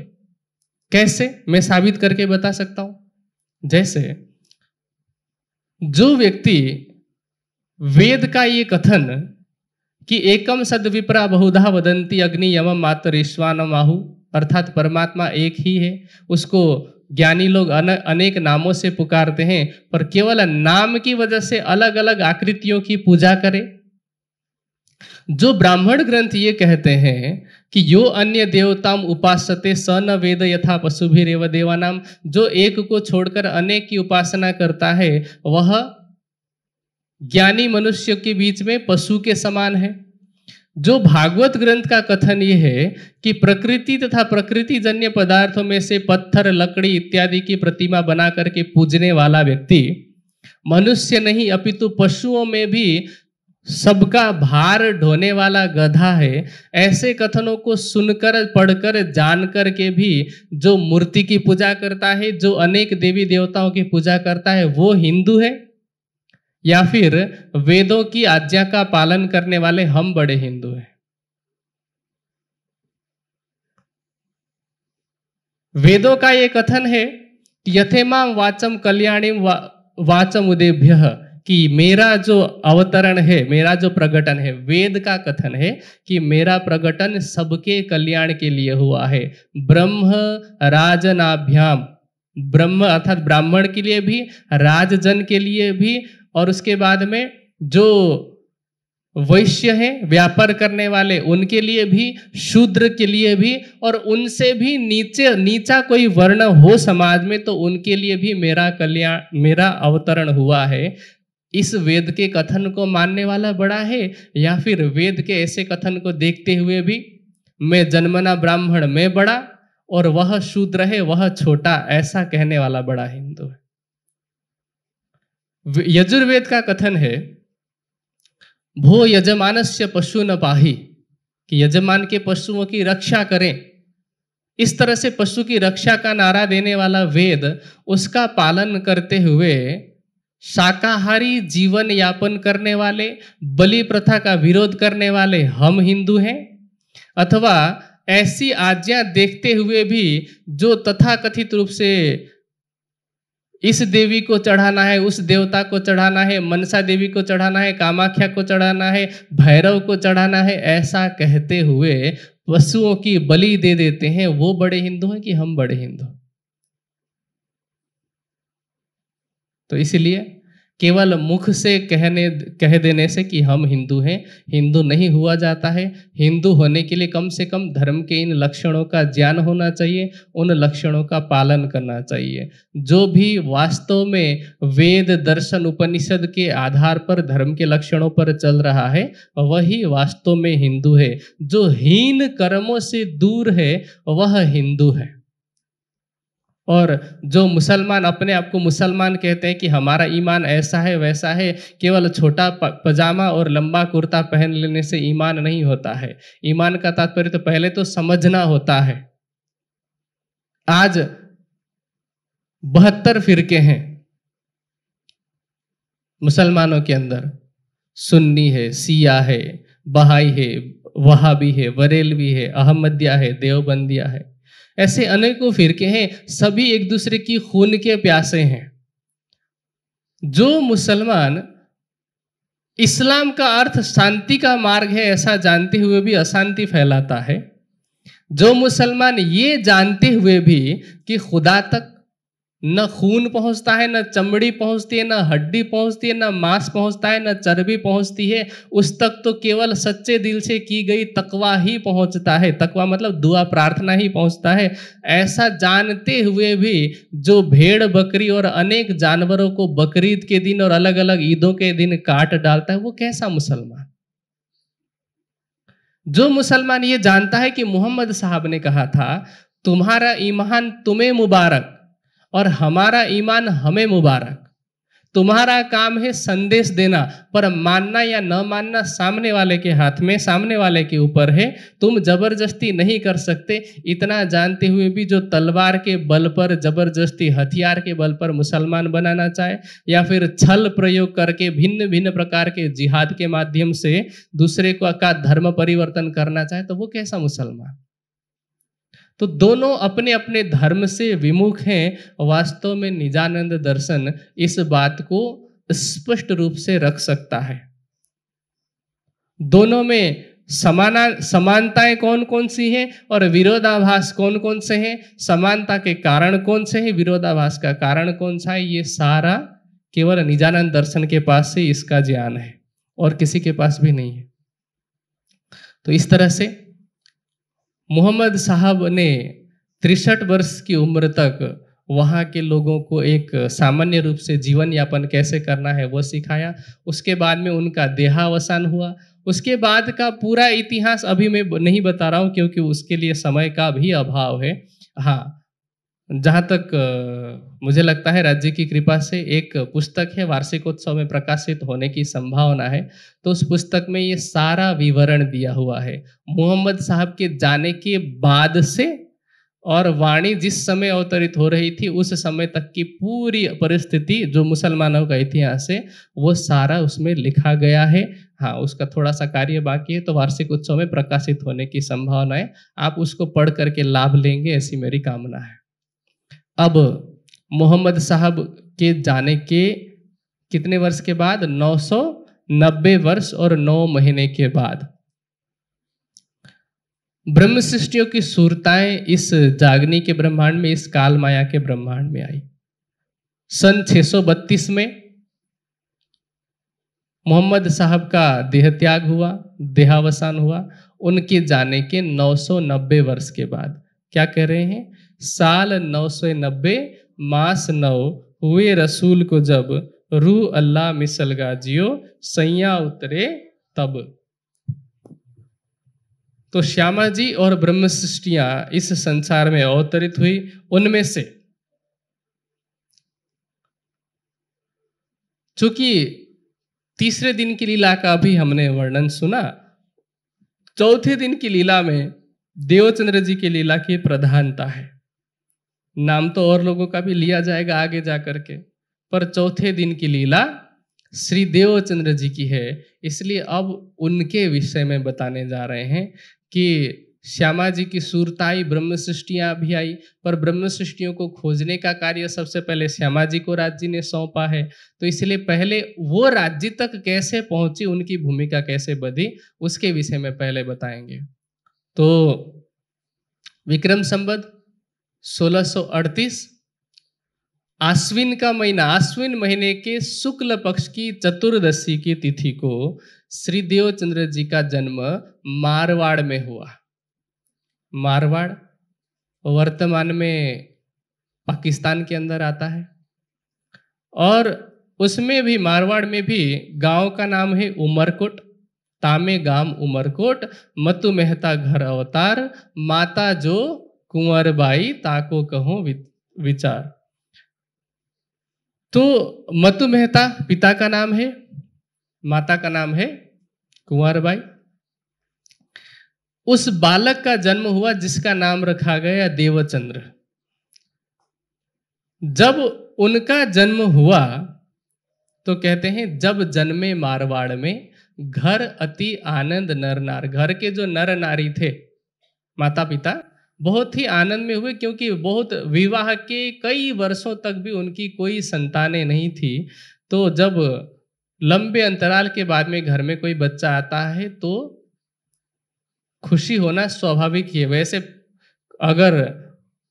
कैसे मैं साबित करके बता सकता हूं जैसे जो व्यक्ति वेद का ये कथन कि एकम सदविप्रा बहुधा वदंती अग्नि यम मात्र ईश्वान माहू अर्थात परमात्मा एक ही है उसको ज्ञानी लोग अनेक नामों से पुकारते हैं पर केवल नाम की वजह से अलग अलग आकृतियों की पूजा करें जो ब्राह्मण ग्रंथ ये कहते हैं कि यो अन्य देवताम उपासते स न वेद यथा पशु भी रेव देवानाम जो एक को छोड़कर अनेक की उपासना करता है वह ज्ञानी मनुष्य के बीच में पशु के समान है जो भागवत ग्रंथ का कथन ये है कि प्रकृति तथा प्रकृति जन्य पदार्थों में से पत्थर लकड़ी इत्यादि की प्रतिमा बना करके पूजने वाला व्यक्ति मनुष्य नहीं अपितु पशुओं में भी सबका भार ढोने वाला गधा है ऐसे कथनों को सुनकर पढ़कर जानकर के भी जो मूर्ति की पूजा करता है जो अनेक देवी देवताओं की पूजा करता है वो हिंदू है या फिर वेदों की आज्ञा का पालन करने वाले हम बड़े हिंदू हैं वेदों का ये कथन है यथेमा वाचम कल्याणी वा, वाचम उदेभ्य कि मेरा जो अवतरण है मेरा जो प्रगटन है वेद का कथन है कि मेरा प्रगटन सबके कल्याण के लिए हुआ है ब्रह्म राजनाभ्याम ब्रह्म अर्थात ब्राह्मण के लिए भी राजजन के लिए भी और उसके बाद में जो वैश्य है व्यापार करने वाले उनके लिए भी शूद्र के लिए भी और उनसे भी नीचे नीचा कोई वर्ण हो समाज में तो उनके लिए भी मेरा कल्याण मेरा अवतरण हुआ है इस वेद के कथन को मानने वाला बड़ा है या फिर वेद के ऐसे कथन को देखते हुए भी मैं जन्मना ब्राह्मण मैं बड़ा और वह शूद्र है वह छोटा ऐसा कहने वाला बड़ा हिंदू है यजुर्वेद का कथन है भो यजमान से पशु न पाही कि यजमान के पशुओं की रक्षा करें इस तरह से पशु की रक्षा का नारा देने वाला वेद उसका पालन करते हुए शाकाहारी जीवन यापन करने वाले बलि प्रथा का विरोध करने वाले हम हिंदू हैं अथवा ऐसी आज्ञा देखते हुए भी जो तथाकथित रूप से इस देवी को चढ़ाना है उस देवता को चढ़ाना है मनसा देवी को चढ़ाना है कामाख्या को चढ़ाना है भैरव को चढ़ाना है ऐसा कहते हुए पशुओं की बलि दे देते हैं वो बड़े हिंदू हैं कि हम बड़े हिंदू तो इसलिए केवल मुख से कहने कह देने से कि हम हिंदू हैं हिंदू नहीं हुआ जाता है हिंदू होने के लिए कम से कम धर्म के इन लक्षणों का ज्ञान होना चाहिए उन लक्षणों का पालन करना चाहिए जो भी वास्तव में वेद दर्शन उपनिषद के आधार पर धर्म के लक्षणों पर चल रहा है वही वास्तव में हिंदू है जो हीन कर्मों से दूर है वह हिंदू है और जो मुसलमान अपने आप को मुसलमान कहते हैं कि हमारा ईमान ऐसा है वैसा है केवल छोटा पजामा और लंबा कुर्ता पहन लेने से ईमान नहीं होता है ईमान का तात्पर्य तो पहले तो समझना होता है आज बहत्तर फिरके हैं मुसलमानों के अंदर सुन्नी है सिया है बहाई है वहाबी है बरेलवी है अहमदिया है देवबंदिया है ऐसे अनेकों फिरके हैं सभी एक दूसरे की खून के प्यासे हैं जो मुसलमान इस्लाम का अर्थ शांति का मार्ग है ऐसा जानते हुए भी अशांति फैलाता है जो मुसलमान ये जानते हुए भी कि खुदा तक न खून पहुंचता है न चमड़ी पहुंचती है न हड्डी पहुंचती है न मांस पहुंचता है न चर्बी पहुंचती है उस तक तो केवल सच्चे दिल से की गई तकवा ही पहुंचता है तकवा मतलब दुआ प्रार्थना ही पहुंचता है ऐसा जानते हुए भी जो भेड़ बकरी और अनेक जानवरों को बकरीद के दिन और अलग अलग ईदों के दिन काट डालता है वो कैसा मुसलमान जो मुसलमान ये जानता है कि मोहम्मद साहब ने कहा था तुम्हारा ईमान तुम्हें मुबारक और हमारा ईमान हमें मुबारक तुम्हारा काम है संदेश देना पर मानना या न मानना सामने वाले के हाथ में सामने वाले के ऊपर है तुम जबरदस्ती नहीं कर सकते इतना जानते हुए भी जो तलवार के बल पर जबरदस्ती हथियार के बल पर मुसलमान बनाना चाहे या फिर छल प्रयोग करके भिन्न भिन्न प्रकार के जिहाद के माध्यम से दूसरे का धर्म परिवर्तन करना चाहे तो वो कैसा मुसलमान तो दोनों अपने अपने धर्म से विमुख हैं वास्तव में निजानंद दर्शन इस बात को स्पष्ट रूप से रख सकता है दोनों में समाना समानताएं कौन कौन सी हैं और विरोधाभास कौन कौन से हैं समानता के कारण कौन से हैं विरोधाभास का कारण कौन सा है ये सारा केवल निजानंद दर्शन के पास से इसका ज्ञान है और किसी के पास भी नहीं है तो इस तरह से मोहम्मद साहब ने तिरसठ वर्ष की उम्र तक वहाँ के लोगों को एक सामान्य रूप से जीवन यापन कैसे करना है वो सिखाया उसके बाद में उनका देहावसान हुआ उसके बाद का पूरा इतिहास अभी मैं नहीं बता रहा हूँ क्योंकि उसके लिए समय का भी अभाव है हाँ जहाँ तक मुझे लगता है राज्य की कृपा से एक पुस्तक है वार्षिकोत्सव में प्रकाशित होने की संभावना है तो उस पुस्तक में ये सारा विवरण दिया हुआ है मोहम्मद साहब के जाने के बाद से और वाणी जिस समय अवतरित हो रही थी उस समय तक की पूरी परिस्थिति जो मुसलमानों का इतिहास है वो सारा उसमें लिखा गया है हाँ उसका थोड़ा सा कार्य बाकी है तो वार्षिक उत्सव में प्रकाशित होने की संभावना है आप उसको पढ़ करके लाभ लेंगे ऐसी मेरी कामना है अब मोहम्मद साहब के जाने के कितने वर्ष के बाद 990 वर्ष और 9 महीने के बाद ब्रह्म सृष्टियों की सूरताएं इस जागनी के ब्रह्मांड में इस काल माया के ब्रह्मांड में आई सन 632 में मोहम्मद साहब का देह त्याग हुआ देहावसान हुआ उनके जाने के 990 वर्ष के बाद क्या कह रहे हैं साल 990 मास नौ हुए रसूल को जब रू अल्लाह मिसलगा जियो सैया उतरे तब तो श्यामा जी और ब्रह्म सृष्टिया इस संसार में अवतरित हुई उनमें से चूंकि तीसरे दिन की लीला का भी हमने वर्णन सुना चौथे दिन की लीला में देवचंद्र जी की लीला की प्रधानता है नाम तो और लोगों का भी लिया जाएगा आगे जा करके पर चौथे दिन की लीला श्री देवचंद्र जी की है इसलिए अब उनके विषय में बताने जा रहे हैं कि श्यामा जी की आई ब्रह्म सृष्टियाँ भी आई पर ब्रह्म सृष्टियों को खोजने का कार्य सबसे पहले श्यामा जी को राज्य ने सौंपा है तो इसलिए पहले वो राज्य तक कैसे पहुंची उनकी भूमिका कैसे बधी उसके विषय में पहले बताएंगे तो विक्रम संबद 1638 आश्विन का महीना आश्विन महीने के शुक्ल पक्ष की चतुर्दशी की तिथि को श्री देवचंद्र जी का जन्म मारवाड़ में हुआ मारवाड़ वर्तमान में पाकिस्तान के अंदर आता है और उसमें भी मारवाड़ में भी गांव का नाम है उमरकोट तामे गांव उमरकोट मतु मेहता घर अवतार माता जो कुंवर बाई ताको कहो विचार तो मतु मेहता पिता का नाम है माता का नाम है कुंवर बाई उस बालक का जन्म हुआ जिसका नाम रखा गया देवचंद्र जब उनका जन्म हुआ तो कहते हैं जब जन्मे मारवाड़ में घर अति आनंद नर नार घर के जो नर नारी थे माता पिता बहुत ही आनंद में हुए क्योंकि बहुत विवाह के कई वर्षों तक भी उनकी कोई संतानें नहीं थी तो जब लंबे अंतराल के बाद में घर में कोई बच्चा आता है तो खुशी होना स्वाभाविक है वैसे अगर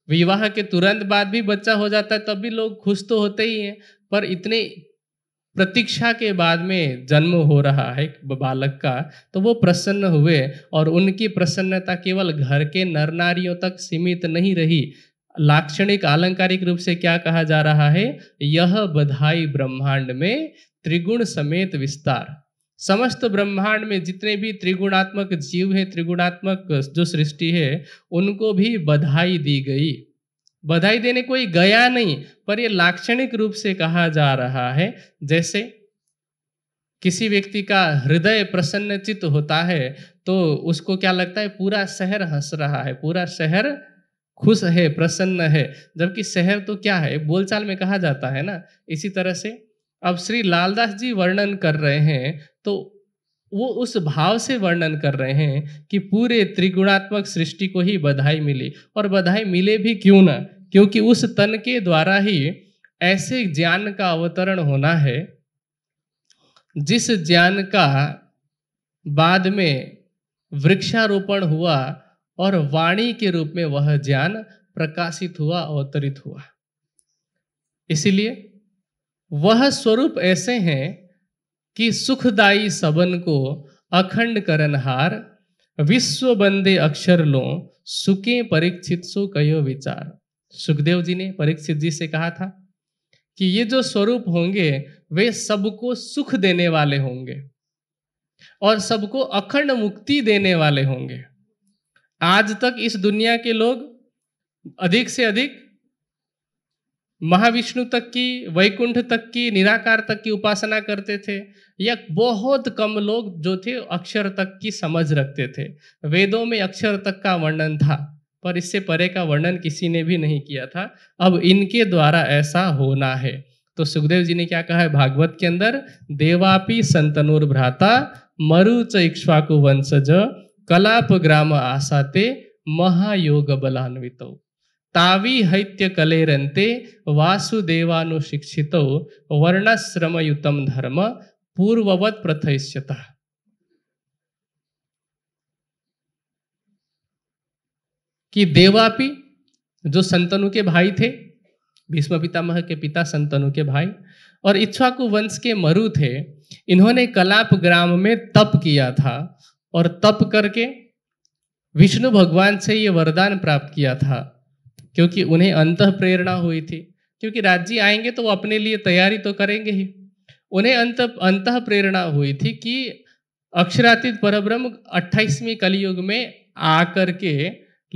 विवाह के तुरंत बाद भी बच्चा हो जाता है तब भी लोग खुश तो होते ही हैं पर इतने प्रतीक्षा के बाद में जन्म हो रहा है बालक का तो वो प्रसन्न हुए और उनकी प्रसन्नता केवल घर के नर नारियों तक सीमित नहीं रही लाक्षणिक आलंकारिक रूप से क्या कहा जा रहा है यह बधाई ब्रह्मांड में त्रिगुण समेत विस्तार समस्त ब्रह्मांड में जितने भी त्रिगुणात्मक जीव है त्रिगुणात्मक जो सृष्टि है उनको भी बधाई दी गई बधाई देने कोई गया नहीं पर यह लाक्षणिक रूप से कहा जा रहा है जैसे किसी व्यक्ति का हृदय प्रसन्नचित होता है तो उसको क्या लगता है पूरा शहर हंस रहा है पूरा शहर खुश है प्रसन्न है जबकि शहर तो क्या है बोलचाल में कहा जाता है ना इसी तरह से अब श्री लालदास जी वर्णन कर रहे हैं तो वो उस भाव से वर्णन कर रहे हैं कि पूरे त्रिगुणात्मक सृष्टि को ही बधाई मिली और बधाई मिले भी क्यों ना क्योंकि उस तन के द्वारा ही ऐसे ज्ञान का अवतरण होना है जिस ज्ञान का बाद में वृक्षारोपण हुआ और वाणी के रूप में वह ज्ञान प्रकाशित हुआ अवतरित हुआ इसलिए वह स्वरूप ऐसे हैं कि सुखदाई सबन को अखंड करनहार विश्व बंदे अक्षर लो सुके परीक्षित सो कयो विचार सुखदेव जी ने परीक्षित जी से कहा था कि ये जो स्वरूप होंगे वे सबको सुख देने वाले होंगे और सबको अखंड मुक्ति देने वाले होंगे आज तक इस दुनिया के लोग अधिक से अधिक महाविष्णु तक की वैकुंठ तक की निराकार तक की उपासना करते थे या बहुत कम लोग जो थे अक्षर तक की समझ रखते थे वेदों में अक्षर तक का वर्णन था पर इससे परे का वर्णन किसी ने भी नहीं किया था अब इनके द्वारा ऐसा होना है तो सुखदेव जी ने क्या कहा है भागवत के अंदर देवापी संतनुर भ्राता मरुच इक्ष्वाकु वंशज कलाप ग्राम आसाते महायोग बलान्वित तावी हैत्य कलेरंते शिक्षित वर्णाश्रमयुतम धर्म पूर्ववत प्रथयिष्यता कि देवापी जो संतनु के भाई थे भीष्म पितामह के पिता संतनु के भाई और इच्छाकु वंश के मरु थे इन्होंने कलाप ग्राम में तप किया था और तप करके विष्णु भगवान से ये वरदान प्राप्त किया था क्योंकि उन्हें अंत प्रेरणा हुई थी क्योंकि राज्य आएंगे तो वो अपने लिए तैयारी तो करेंगे ही उन्हें अंत अंत प्रेरणा हुई थी कि अक्षरातीत परब्रह्म अट्ठाईसवीं कलयुग में आकर के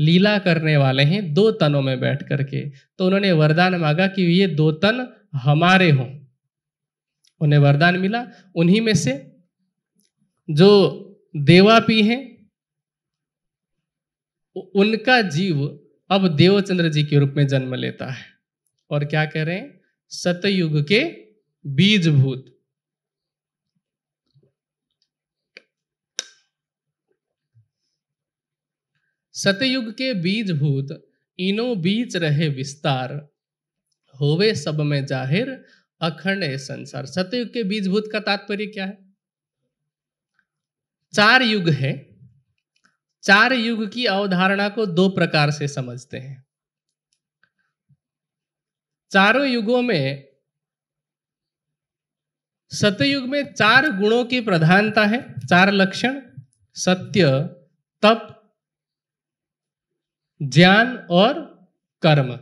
लीला करने वाले हैं दो तनों में बैठ करके तो उन्होंने वरदान मांगा कि ये दो तन हमारे हों उन्हें वरदान मिला उन्हीं में से जो देवापी हैं उनका जीव अब देवचंद्र जी के रूप में जन्म लेता है और क्या कह रहे हैं सतयुग के बीजभूत सतयुग के बीजभूत इनो बीच रहे विस्तार होवे सब में जाहिर अखंड संसार सतयुग के बीजभूत का तात्पर्य क्या है चार युग है चार युग की अवधारणा को दो प्रकार से समझते हैं चारों युगों में सतयुग में चार गुणों की प्रधानता है चार लक्षण सत्य तप ज्ञान और कर्म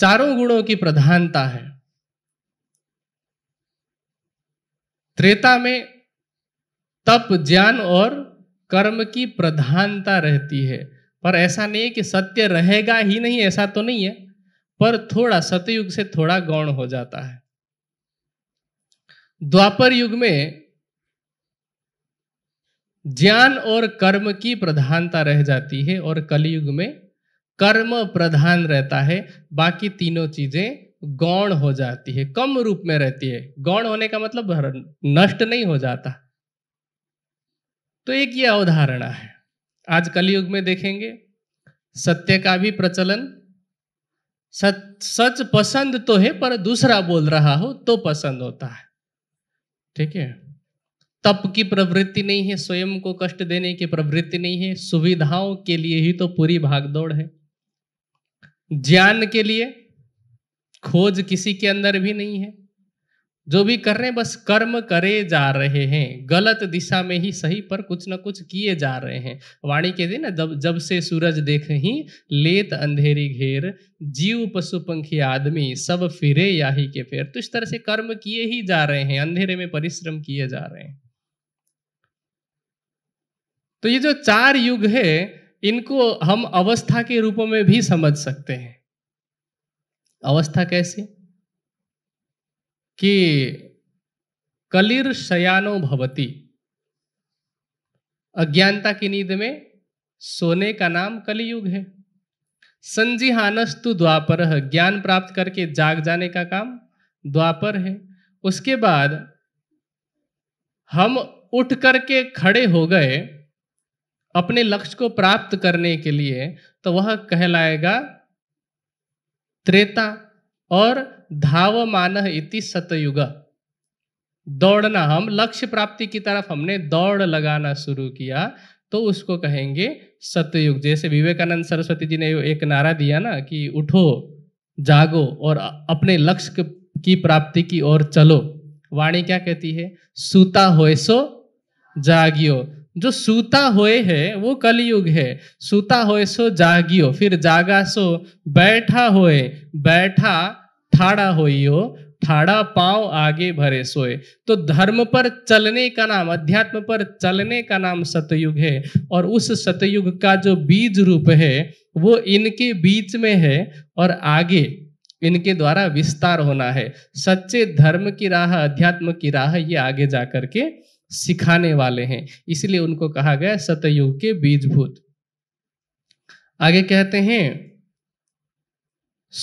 चारों गुणों की प्रधानता है त्रेता में तप ज्ञान और कर्म की प्रधानता रहती है पर ऐसा नहीं है कि सत्य रहेगा ही नहीं ऐसा तो नहीं है पर थोड़ा सतयुग से थोड़ा गौण हो जाता है द्वापर युग में ज्ञान और कर्म की प्रधानता रह जाती है और कलयुग में कर्म प्रधान रहता है बाकी तीनों चीजें गौण हो जाती है कम रूप में रहती है गौण होने का मतलब नष्ट नहीं हो जाता तो एक ये अवधारणा है आज कलयुग में देखेंगे सत्य का भी प्रचलन सच सच पसंद तो है पर दूसरा बोल रहा हो तो पसंद होता है ठीक है तप की प्रवृत्ति नहीं है स्वयं को कष्ट देने की प्रवृत्ति नहीं है सुविधाओं के लिए ही तो पूरी भागदौड़ है ज्ञान के लिए खोज किसी के अंदर भी नहीं है जो भी कर रहे हैं बस कर्म करे जा रहे हैं गलत दिशा में ही सही पर कुछ ना कुछ किए जा रहे हैं वाणी के दिन जब जब से सूरज देख ही लेत अंधेरी घेर जीव पशु पंखी आदमी सब फिरे या के फेर तो इस तरह से कर्म किए ही जा रहे हैं अंधेरे में परिश्रम किए जा रहे हैं तो ये जो चार युग है इनको हम अवस्था के रूप में भी समझ सकते हैं अवस्था कैसी कि कलिर शयानो भवती अज्ञानता की नींद में सोने का नाम कलयुग है तु द्वापर है ज्ञान प्राप्त करके जाग जाने का काम द्वापर है उसके बाद हम उठ करके खड़े हो गए अपने लक्ष्य को प्राप्त करने के लिए तो वह कहलाएगा त्रेता और मान इति सतयुग दौड़ना हम लक्ष्य प्राप्ति की तरफ हमने दौड़ लगाना शुरू किया तो उसको कहेंगे सतयुग जैसे विवेकानंद सरस्वती जी ने एक नारा दिया ना कि उठो जागो और अपने लक्ष्य की प्राप्ति की ओर चलो वाणी क्या कहती है सूता होए सो जागियो जो सूता होए है वो कलयुग है सूता होए सो जागियो फिर जागा सो बैठा होए बैठा ठाड़ा होइयो ठाड़ा पाव आगे भरे सोए तो धर्म पर चलने का नाम अध्यात्म पर चलने का नाम सतयुग है और उस सतयुग का जो बीज रूप है वो इनके बीच में है और आगे इनके द्वारा विस्तार होना है सच्चे धर्म की राह अध्यात्म की राह ये आगे जा करके के सिखाने वाले हैं इसलिए उनको कहा गया सतयुग के बीजभूत आगे कहते हैं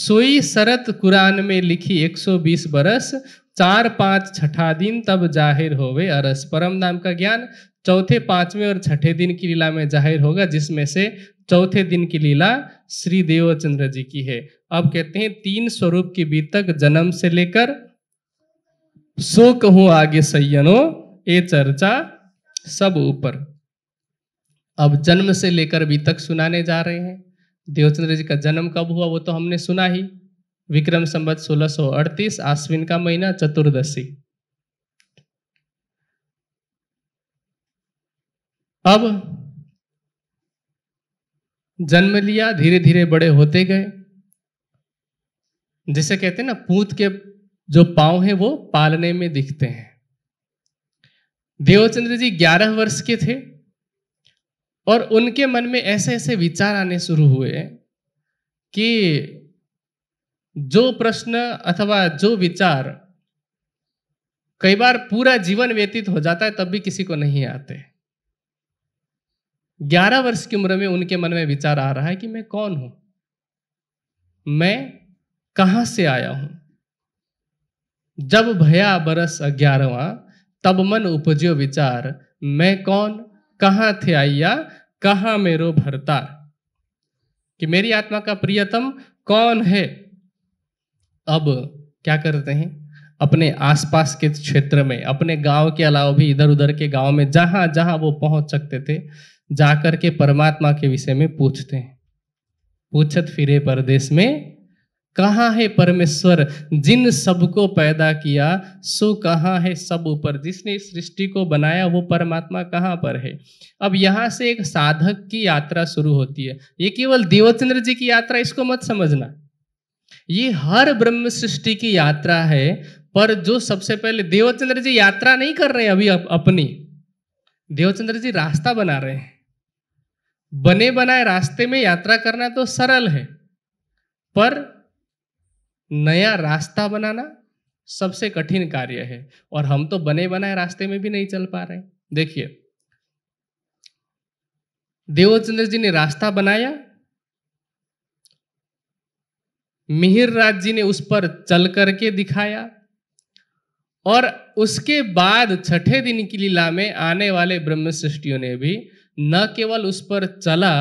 सोई शरत कुरान में लिखी 120 बरस चार पांच छठा दिन तब जाहिर होवे अरस परम नाम का ज्ञान चौथे पांचवें और छठे दिन की लीला में जाहिर होगा जिसमें से चौथे दिन की लीला श्री देवचंद्र जी की है अब कहते हैं तीन स्वरूप की बीतक जन्म से लेकर सो कहूं आगे सैयनो ए चर्चा सब ऊपर अब जन्म से लेकर अभी तक सुनाने जा रहे हैं देवचंद्र जी का जन्म कब हुआ वो तो हमने सुना ही विक्रम संबत 1638 आश्विन का महीना चतुर्दशी अब जन्म लिया धीरे धीरे बड़े होते गए जिसे कहते हैं ना पूत के जो पांव हैं वो पालने में दिखते हैं देवचंद्र जी ग्यारह वर्ष के थे और उनके मन में ऐसे ऐसे विचार आने शुरू हुए कि जो प्रश्न अथवा जो विचार कई बार पूरा जीवन व्यतीत हो जाता है तब भी किसी को नहीं आते ग्यारह वर्ष की उम्र में उनके मन में विचार आ रहा है कि मैं कौन हूं मैं कहां से आया हूं जब भया बरस ग्यारहवा तब मन उपजो विचार मैं कौन कहाँ थे आइया कहाँ मेरो भरतार कि मेरी आत्मा का प्रियतम कौन है अब क्या करते हैं अपने आसपास के क्षेत्र में अपने गांव के अलावा भी इधर उधर के गांव में जहां जहां वो पहुंच सकते थे जाकर के परमात्मा के विषय में पूछते हैं पूछत फिरे परदेश में कहाँ है परमेश्वर जिन सबको पैदा किया सो कहाँ है सब ऊपर जिसने इस सृष्टि को बनाया वो परमात्मा कहाँ पर है अब यहाँ से एक साधक की यात्रा शुरू होती है ये केवल देवचंद्र जी की यात्रा इसको मत समझना ये हर ब्रह्म सृष्टि की यात्रा है पर जो सबसे पहले देवचंद्र जी यात्रा नहीं कर रहे हैं अभी अप, अपनी देवचंद्र जी रास्ता बना रहे हैं बने बनाए रास्ते में यात्रा करना तो सरल है पर नया रास्ता बनाना सबसे कठिन कार्य है और हम तो बने बनाए रास्ते में भी नहीं चल पा रहे देखिए देवचंद्र जी ने रास्ता बनाया मिहिर राज जी ने उस पर चल करके दिखाया और उसके बाद छठे दिन की लीला में आने वाले ब्रह्म सृष्टियों ने भी न केवल उस पर चला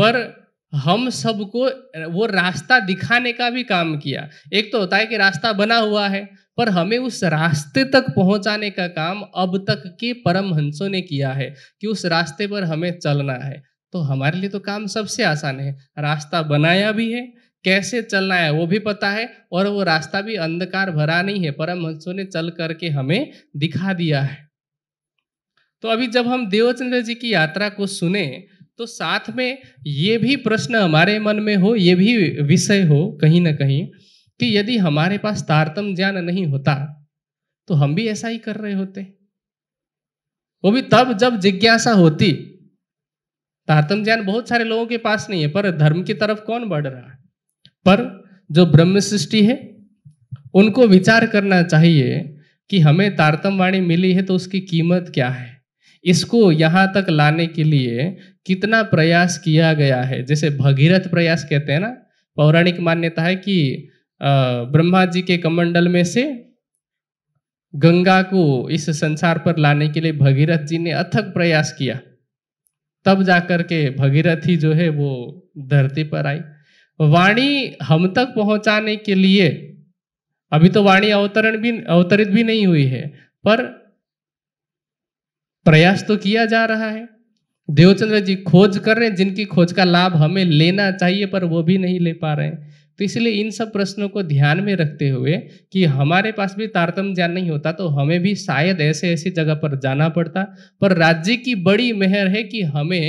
पर हम सबको वो रास्ता दिखाने का भी काम किया एक तो होता है कि रास्ता बना हुआ है पर हमें उस रास्ते तक पहुंचाने का काम अब तक के परमहंसों ने किया है कि उस रास्ते पर हमें चलना है तो हमारे लिए तो काम सबसे आसान है रास्ता बनाया भी है कैसे चलना है वो भी पता है और वो रास्ता भी अंधकार भरा नहीं है परमहंसों ने चल करके हमें दिखा दिया है तो अभी जब हम देवचंद्र जी की यात्रा को सुने तो साथ में ये भी प्रश्न हमारे मन में हो ये भी विषय हो कहीं ना कहीं कि यदि हमारे पास तारतम ज्ञान नहीं होता तो हम भी ऐसा ही कर रहे होते वो भी तब जब जिज्ञासा होती तारतम ज्ञान बहुत सारे लोगों के पास नहीं है पर धर्म की तरफ कौन बढ़ रहा है पर जो ब्रह्म सृष्टि है उनको विचार करना चाहिए कि हमें तारतम वाणी मिली है तो उसकी कीमत क्या है इसको यहाँ तक लाने के लिए कितना प्रयास किया गया है जैसे भगीरथ प्रयास कहते हैं ना पौराणिक मान्यता है कि ब्रह्मा जी के कमंडल में से गंगा को इस संसार पर लाने के लिए भगीरथ जी ने अथक प्रयास किया तब जाकर के भगीरथ ही जो है वो धरती पर आई वाणी हम तक पहुंचाने के लिए अभी तो वाणी अवतरण भी अवतरित भी नहीं हुई है पर प्रयास तो किया जा रहा है देवचंद्र जी खोज कर रहे हैं जिनकी खोज का लाभ हमें लेना चाहिए पर वो भी नहीं ले पा रहे हैं तो इसलिए इन सब प्रश्नों को ध्यान में रखते हुए कि हमारे पास भी तारतम्य ज्ञान नहीं होता तो हमें भी शायद ऐसे ऐसी जगह पर जाना पड़ता पर राज्य की बड़ी मेहर है कि हमें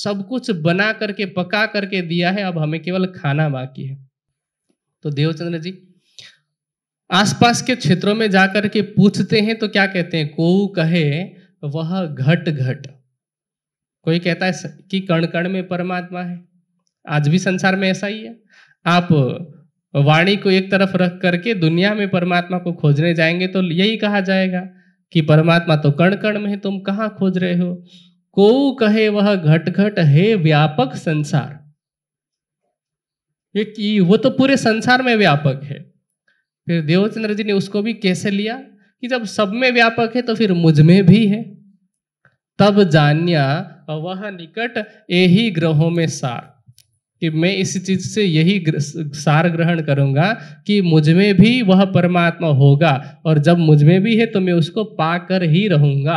सब कुछ बना करके पका करके दिया है अब हमें केवल खाना बाकी है तो देवचंद्र जी आसपास के क्षेत्रों में जाकर के पूछते हैं तो क्या कहते हैं को कहे तो वह घट घट कोई कहता है कि कण कण में परमात्मा है आज भी संसार में ऐसा ही है आप वाणी को एक तरफ रख करके दुनिया में परमात्मा को खोजने जाएंगे तो यही कहा जाएगा कि परमात्मा तो कण कण में है तुम कहाँ खोज रहे हो को कहे वह घट घट है व्यापक संसार ये वो तो पूरे संसार में व्यापक है फिर देवचंद्र जी ने उसको भी कैसे लिया कि जब सब में व्यापक है तो फिर मुझ में भी है तब जान्या वह निकट यही ग्रहों में सार कि मैं इस चीज से यही सार ग्रहण करूंगा कि मुझ में भी वह परमात्मा होगा और जब मुझ में भी है तो मैं उसको पाकर ही रहूंगा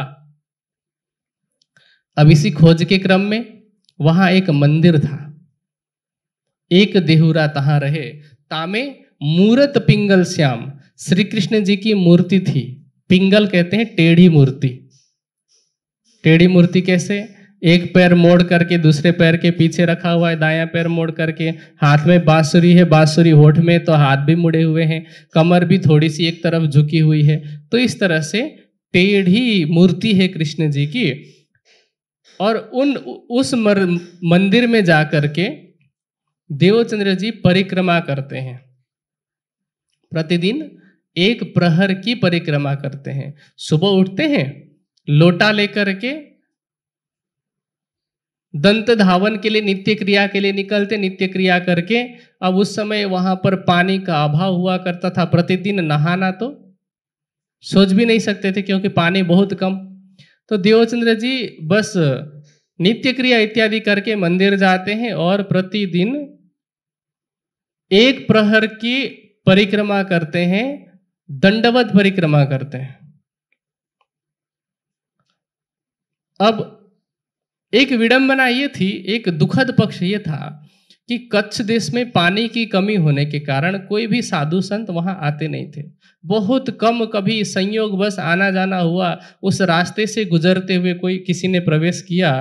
अब इसी खोज के क्रम में वहां एक मंदिर था एक देहुरा तहां रहे तामे मूरत पिंगल श्याम श्री कृष्ण जी की मूर्ति थी पिंगल कहते हैं टेढ़ी मूर्ति टेढ़ी मूर्ति कैसे एक पैर मोड़ करके दूसरे पैर के पीछे रखा हुआ है दायां पैर मोड़ करके हाथ में बांसुरी है बांसुरी होठ में तो हाथ भी मुड़े हुए हैं कमर भी थोड़ी सी एक तरफ झुकी हुई है तो इस तरह से टेढ़ी मूर्ति है कृष्ण जी की और उन उस मर, मंदिर में जा करके देवचंद्र जी परिक्रमा करते हैं प्रतिदिन एक प्रहर की परिक्रमा करते हैं सुबह उठते हैं लोटा लेकर के दंत धावन के लिए नित्य क्रिया के लिए निकलते नित्य क्रिया करके अब उस समय वहां पर पानी का अभाव हुआ करता था प्रतिदिन नहाना तो सोच भी नहीं सकते थे क्योंकि पानी बहुत कम तो देवचंद्र जी बस नित्य क्रिया इत्यादि करके मंदिर जाते हैं और प्रतिदिन एक प्रहर की परिक्रमा करते हैं दंडवत परिक्रमा करते हैं अब एक विडंबना ये थी एक दुखद पक्ष ये था कि कच्छ देश में पानी की कमी होने के कारण कोई भी साधु संत वहां आते नहीं थे बहुत कम कभी संयोग बस आना जाना हुआ उस रास्ते से गुजरते हुए कोई किसी ने प्रवेश किया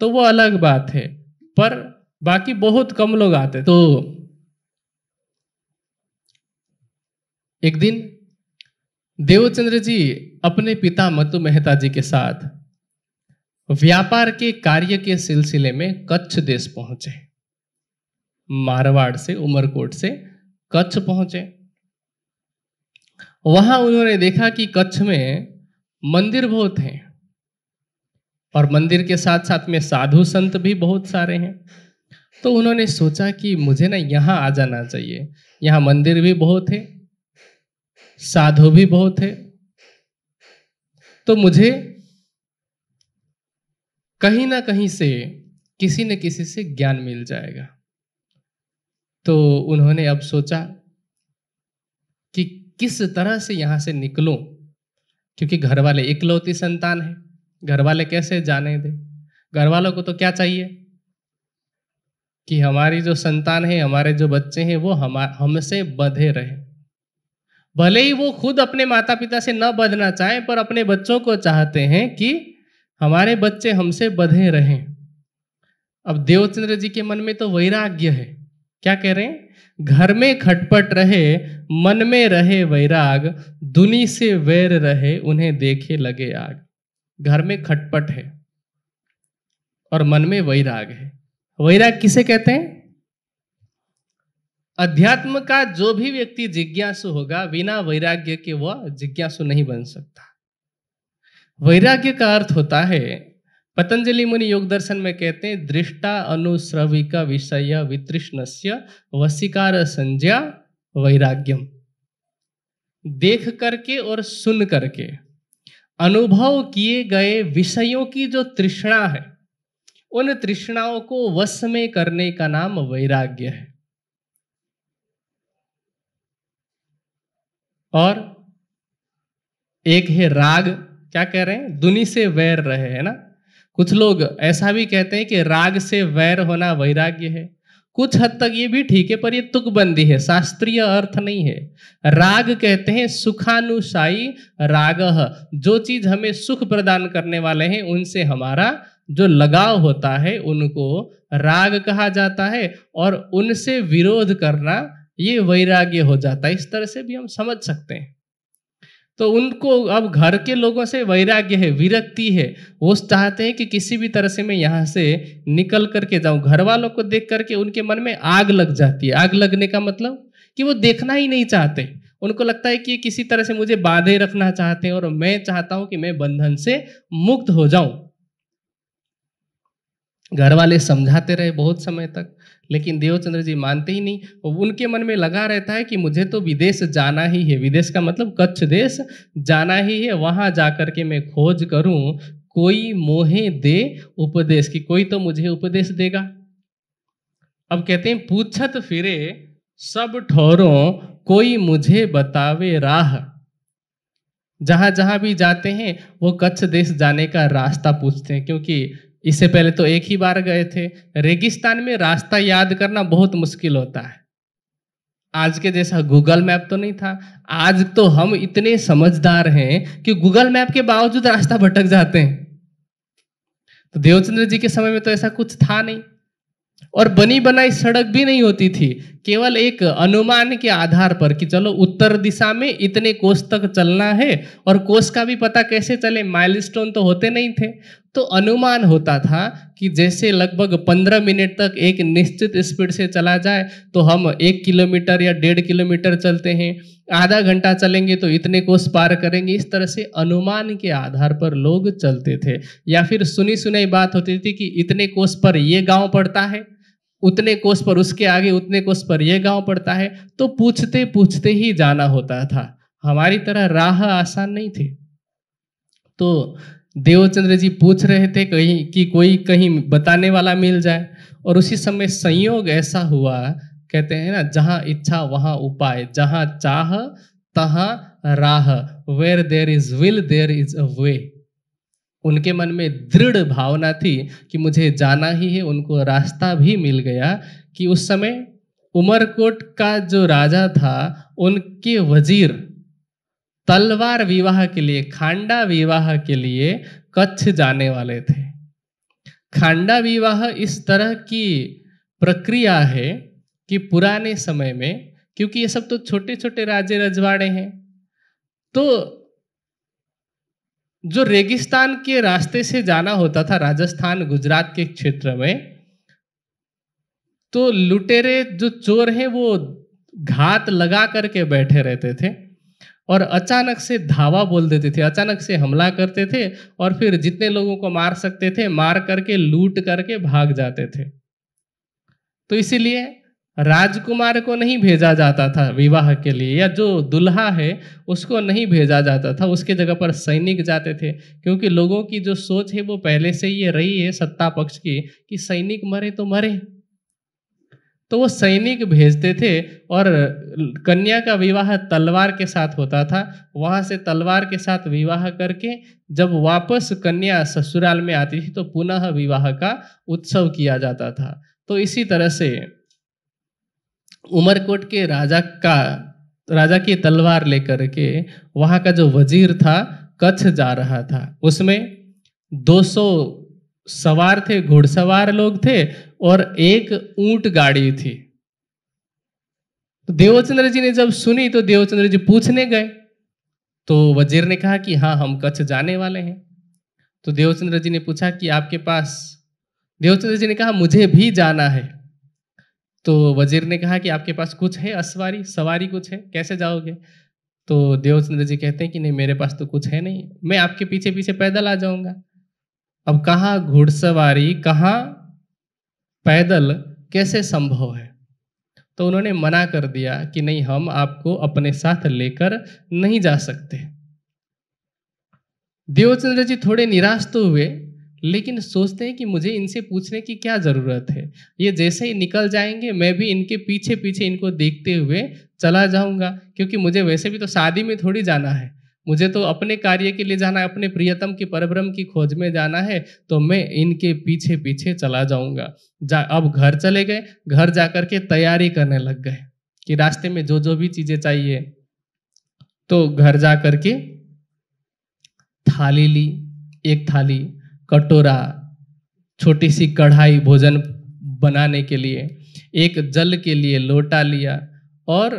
तो वो अलग बात है पर बाकी बहुत कम लोग आते तो एक दिन देवचंद्र जी अपने पिता मतु मेहता जी के साथ व्यापार के कार्य के सिलसिले में कच्छ देश पहुंचे मारवाड़ से उमरकोट से कच्छ पहुंचे वहां उन्होंने देखा कि कच्छ में मंदिर बहुत हैं और मंदिर के साथ साथ में साधु संत भी बहुत सारे हैं तो उन्होंने सोचा कि मुझे ना यहाँ आ जाना चाहिए यहाँ मंदिर भी बहुत है साधु भी बहुत है तो मुझे कहीं ना कहीं से किसी न किसी से ज्ञान मिल जाएगा तो उन्होंने अब सोचा कि किस तरह से यहां से निकलूं क्योंकि घर वाले इकलौती संतान है घर वाले कैसे जाने दे घर वालों को तो क्या चाहिए कि हमारी जो संतान है हमारे जो बच्चे हैं वो हम हमसे बधे रहें भले ही वो खुद अपने माता पिता से न बधना चाहें पर अपने बच्चों को चाहते हैं कि हमारे बच्चे हमसे बधे रहें अब देवचंद्र जी के मन में तो वैराग्य है क्या कह रहे हैं घर में खटपट रहे मन में रहे वैराग दुनी से वैर रहे उन्हें देखे लगे आग घर में खटपट है और मन में वैराग है वैराग किसे कहते हैं अध्यात्म का जो भी व्यक्ति जिज्ञासु होगा बिना वैराग्य के वह जिज्ञासु नहीं बन सकता वैराग्य का अर्थ होता है पतंजलि मुनि योग दर्शन में कहते हैं दृष्टा अनुश्रविक विषय वित्रृष्णस्य वसीकार संज्ञा वैराग्यम देख करके और सुन करके अनुभव किए गए विषयों की जो तृष्णा है उन तृष्णाओं को वश में करने का नाम वैराग्य है और एक है राग क्या कह रहे हैं दुनी से वैर रहे है ना कुछ लोग ऐसा भी कहते हैं कि राग से वैर होना वैराग्य है कुछ हद तक ये भी ठीक है पर ये तुकबंदी है शास्त्रीय अर्थ नहीं है राग कहते हैं सुखानुसाई राग जो चीज हमें सुख प्रदान करने वाले हैं उनसे हमारा जो लगाव होता है उनको राग कहा जाता है और उनसे विरोध करना ये वैराग्य हो जाता है इस तरह से भी हम समझ सकते हैं तो उनको अब घर के लोगों से वैराग्य है विरक्ति है वो चाहते हैं कि किसी भी तरह से मैं यहाँ से निकल करके जाऊँ घर वालों को देख करके उनके मन में आग लग जाती है आग लगने का मतलब कि वो देखना ही नहीं चाहते उनको लगता है कि किसी तरह से मुझे बाधे रखना चाहते हैं और मैं चाहता हूं कि मैं बंधन से मुक्त हो जाऊं घर वाले समझाते रहे बहुत समय तक लेकिन देवचंद्र जी मानते ही नहीं और उनके मन में लगा रहता है कि मुझे तो विदेश जाना ही है विदेश का मतलब कच्छ देश जाना ही है वहाँ जा कर के मैं खोज करूँ कोई मोहे दे उपदेश की कोई तो मुझे उपदेश देगा अब कहते हैं पूछत फिरे सब ठोरों कोई मुझे बतावे राह जहाँ जहाँ भी जाते हैं वो कच्छ देश जाने का रास्ता पूछते हैं क्योंकि इससे पहले तो एक ही बार गए थे रेगिस्तान में रास्ता याद करना बहुत मुश्किल होता है आज के जैसा गूगल मैप तो नहीं था आज तो हम इतने समझदार हैं कि गूगल मैप के बावजूद रास्ता भटक जाते हैं तो देवचंद्र जी के समय में तो ऐसा कुछ था नहीं और बनी बनाई सड़क भी नहीं होती थी केवल एक अनुमान के आधार पर कि चलो उत्तर दिशा में इतने कोस तक चलना है और कोस का भी पता कैसे चले माइलस्टोन तो होते नहीं थे तो अनुमान होता था कि जैसे लगभग पंद्रह मिनट तक एक निश्चित स्पीड से चला जाए तो हम एक किलोमीटर या डेढ़ किलोमीटर चलते हैं आधा घंटा चलेंगे तो इतने कोस पार करेंगे इस तरह से अनुमान के आधार पर लोग चलते थे या फिर सुनी सुनाई बात होती थी कि इतने कोस पर ये गांव पड़ता है उतने कोस पर उसके आगे उतने कोस पर यह गांव पड़ता है तो पूछते पूछते ही जाना होता था हमारी तरह राह आसान नहीं थी तो देवचंद्र जी पूछ रहे थे कहीं कि कोई कहीं बताने वाला मिल जाए और उसी समय संयोग ऐसा हुआ कहते हैं ना जहाँ इच्छा वहाँ उपाय जहाँ चाह तहाँ राह where there is will there is a way उनके मन में दृढ़ भावना थी कि मुझे जाना ही है उनको रास्ता भी मिल गया कि उस समय उमरकोट का जो राजा था उनके वजीर तलवार विवाह के लिए खांडा विवाह के लिए कच्छ जाने वाले थे खांडा विवाह इस तरह की प्रक्रिया है कि पुराने समय में क्योंकि ये सब तो छोटे छोटे राजे रजवाड़े हैं तो जो रेगिस्तान के रास्ते से जाना होता था राजस्थान गुजरात के क्षेत्र में तो लुटेरे जो चोर हैं वो घात लगा करके बैठे रहते थे और अचानक से धावा बोल देते थे अचानक से हमला करते थे और फिर जितने लोगों को मार सकते थे मार करके लूट करके भाग जाते थे तो इसीलिए राजकुमार को नहीं भेजा जाता था विवाह के लिए या जो दुल्हा है उसको नहीं भेजा जाता था उसके जगह पर सैनिक जाते थे क्योंकि लोगों की जो सोच है वो पहले से ये रही है सत्ता पक्ष की कि सैनिक मरे तो मरे तो वो सैनिक भेजते थे और कन्या का विवाह तलवार के साथ होता था वहाँ से तलवार के साथ विवाह करके जब वापस कन्या ससुराल में आती थी तो पुनः विवाह का उत्सव किया जाता था तो इसी तरह से उमरकोट के राजा का राजा की तलवार लेकर के वहाँ का जो वजीर था कच्छ जा रहा था उसमें 200 सवार थे घुड़सवार लोग थे और एक ऊंट गाड़ी थी तो देवचंद्र जी ने जब सुनी तो देवचंद्र जी पूछने गए तो वजीर ने कहा कि हाँ हम कच्छ जाने वाले हैं तो देवचंद्र जी ने पूछा कि आपके पास देवचंद्र जी ने कहा मुझे भी जाना है तो वजीर ने कहा कि आपके पास कुछ है असवारी सवारी कुछ है कैसे जाओगे तो देवचंद्र जी कहते हैं कि नहीं मेरे पास तो कुछ है नहीं मैं आपके पीछे पीछे पैदल आ जाऊंगा अब कहा घुड़सवारी कहा पैदल कैसे संभव है तो उन्होंने मना कर दिया कि नहीं हम आपको अपने साथ लेकर नहीं जा सकते देवचंद्र जी थोड़े निराश तो हुए लेकिन सोचते हैं कि मुझे इनसे पूछने की क्या ज़रूरत है ये जैसे ही निकल जाएंगे मैं भी इनके पीछे पीछे इनको देखते हुए चला जाऊंगा क्योंकि मुझे वैसे भी तो शादी में थोड़ी जाना है मुझे तो अपने कार्य के लिए जाना है अपने प्रियतम की परब्रह्म की खोज में जाना है तो मैं इनके पीछे पीछे चला जाऊंगा जा अब घर चले गए घर जा के तैयारी करने लग गए कि रास्ते में जो जो भी चीज़ें चाहिए तो घर जा कर के थाली ली एक थाली कटोरा छोटी सी कढ़ाई भोजन बनाने के लिए एक जल के लिए लोटा लिया और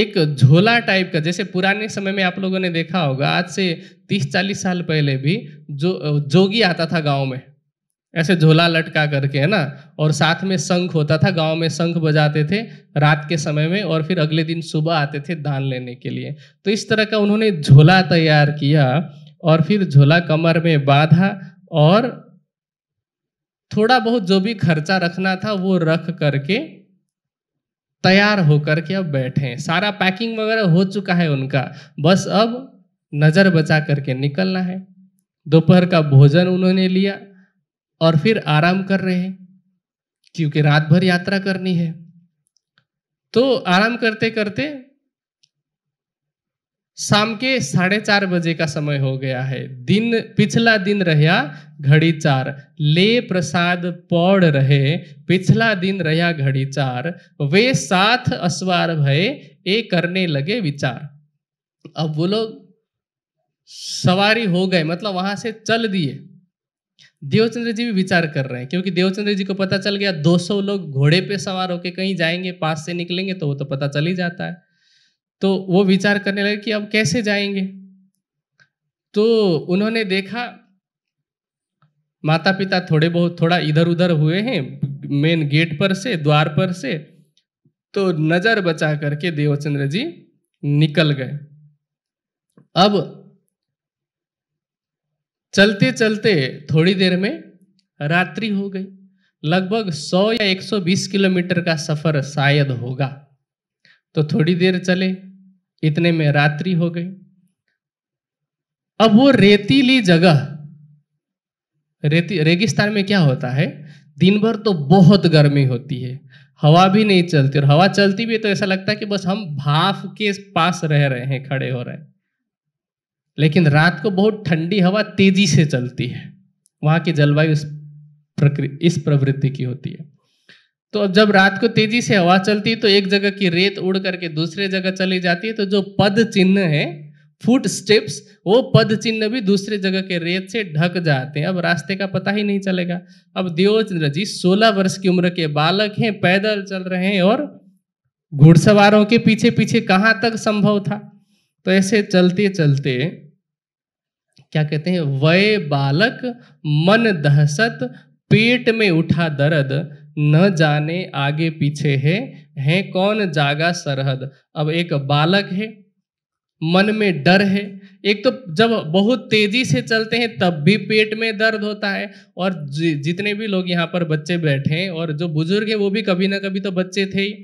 एक झोला टाइप का जैसे पुराने समय में आप लोगों ने देखा होगा आज से तीस चालीस साल पहले भी जो जोगी आता था गांव में ऐसे झोला लटका करके है ना और साथ में शंख होता था गांव में शंख बजाते थे रात के समय में और फिर अगले दिन सुबह आते थे दान लेने के लिए तो इस तरह का उन्होंने झोला तैयार किया और फिर झोला कमर में बांधा और थोड़ा बहुत जो भी खर्चा रखना था वो रख करके तैयार होकर के अब बैठे हैं सारा पैकिंग वगैरह हो चुका है उनका बस अब नज़र बचा करके निकलना है दोपहर का भोजन उन्होंने लिया और फिर आराम कर रहे हैं क्योंकि रात भर यात्रा करनी है तो आराम करते करते शाम के साढ़े चार बजे का समय हो गया है दिन पिछला दिन रहया घड़ी चार ले प्रसाद पौड़ रहे पिछला दिन रहया घड़ी चार वे साथ असवार भय ए करने लगे विचार अब वो लोग सवारी हो गए मतलब वहां से चल दिए देवचंद्र जी भी विचार कर रहे हैं क्योंकि देवचंद्र जी को पता चल गया 200 लोग घोड़े पे सवार होके कहीं जाएंगे पास से निकलेंगे तो वो तो पता चल ही जाता है तो वो विचार करने लगे कि अब कैसे जाएंगे तो उन्होंने देखा माता पिता थोड़े बहुत थोड़ा इधर उधर हुए हैं मेन गेट पर से द्वार पर से तो नजर बचा करके देवचंद्र जी निकल गए अब चलते चलते थोड़ी देर में रात्रि हो गई लगभग 100 या 120 किलोमीटर का सफर शायद होगा तो थोड़ी देर चले इतने में रात्रि हो गई अब वो रेतीली जगह रेती रेगिस्तान में क्या होता है दिन भर तो बहुत गर्मी होती है हवा भी नहीं चलती और हवा चलती भी तो ऐसा लगता है कि बस हम भाफ के पास रह रहे हैं खड़े हो रहे हैं लेकिन रात को बहुत ठंडी हवा तेजी से चलती है वहां की जलवायु इस प्रकृति इस प्रवृत्ति की होती है तो जब रात को तेजी से हवा चलती है तो एक जगह की रेत उड़ करके दूसरे जगह चली जाती है तो जो पद चिन्ह है फुट स्टेप्स वो पद चिन्ह भी दूसरे जगह के रेत से ढक जाते हैं अब रास्ते का पता ही नहीं चलेगा अब देवचंद्र जी 16 वर्ष की उम्र के बालक हैं पैदल चल रहे हैं और घुड़सवारों के पीछे पीछे कहाँ तक संभव था तो ऐसे चलते चलते क्या कहते हैं वय बालक मन दहशत पेट में उठा दर्द न जाने आगे पीछे है हैं कौन जागा सरहद अब एक बालक है मन में डर है एक तो जब बहुत तेजी से चलते हैं तब भी पेट में दर्द होता है और जितने भी लोग यहाँ पर बच्चे बैठे हैं और जो बुजुर्ग हैं वो भी कभी ना कभी तो बच्चे थे ही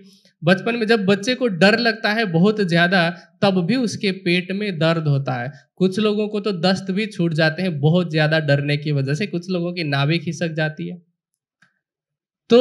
बचपन में जब बच्चे को डर लगता है बहुत ज़्यादा तब भी उसके पेट में दर्द होता है कुछ लोगों को तो दस्त भी छूट जाते हैं बहुत ज़्यादा डरने की वजह से कुछ लोगों की नाभि खिसक जाती है तो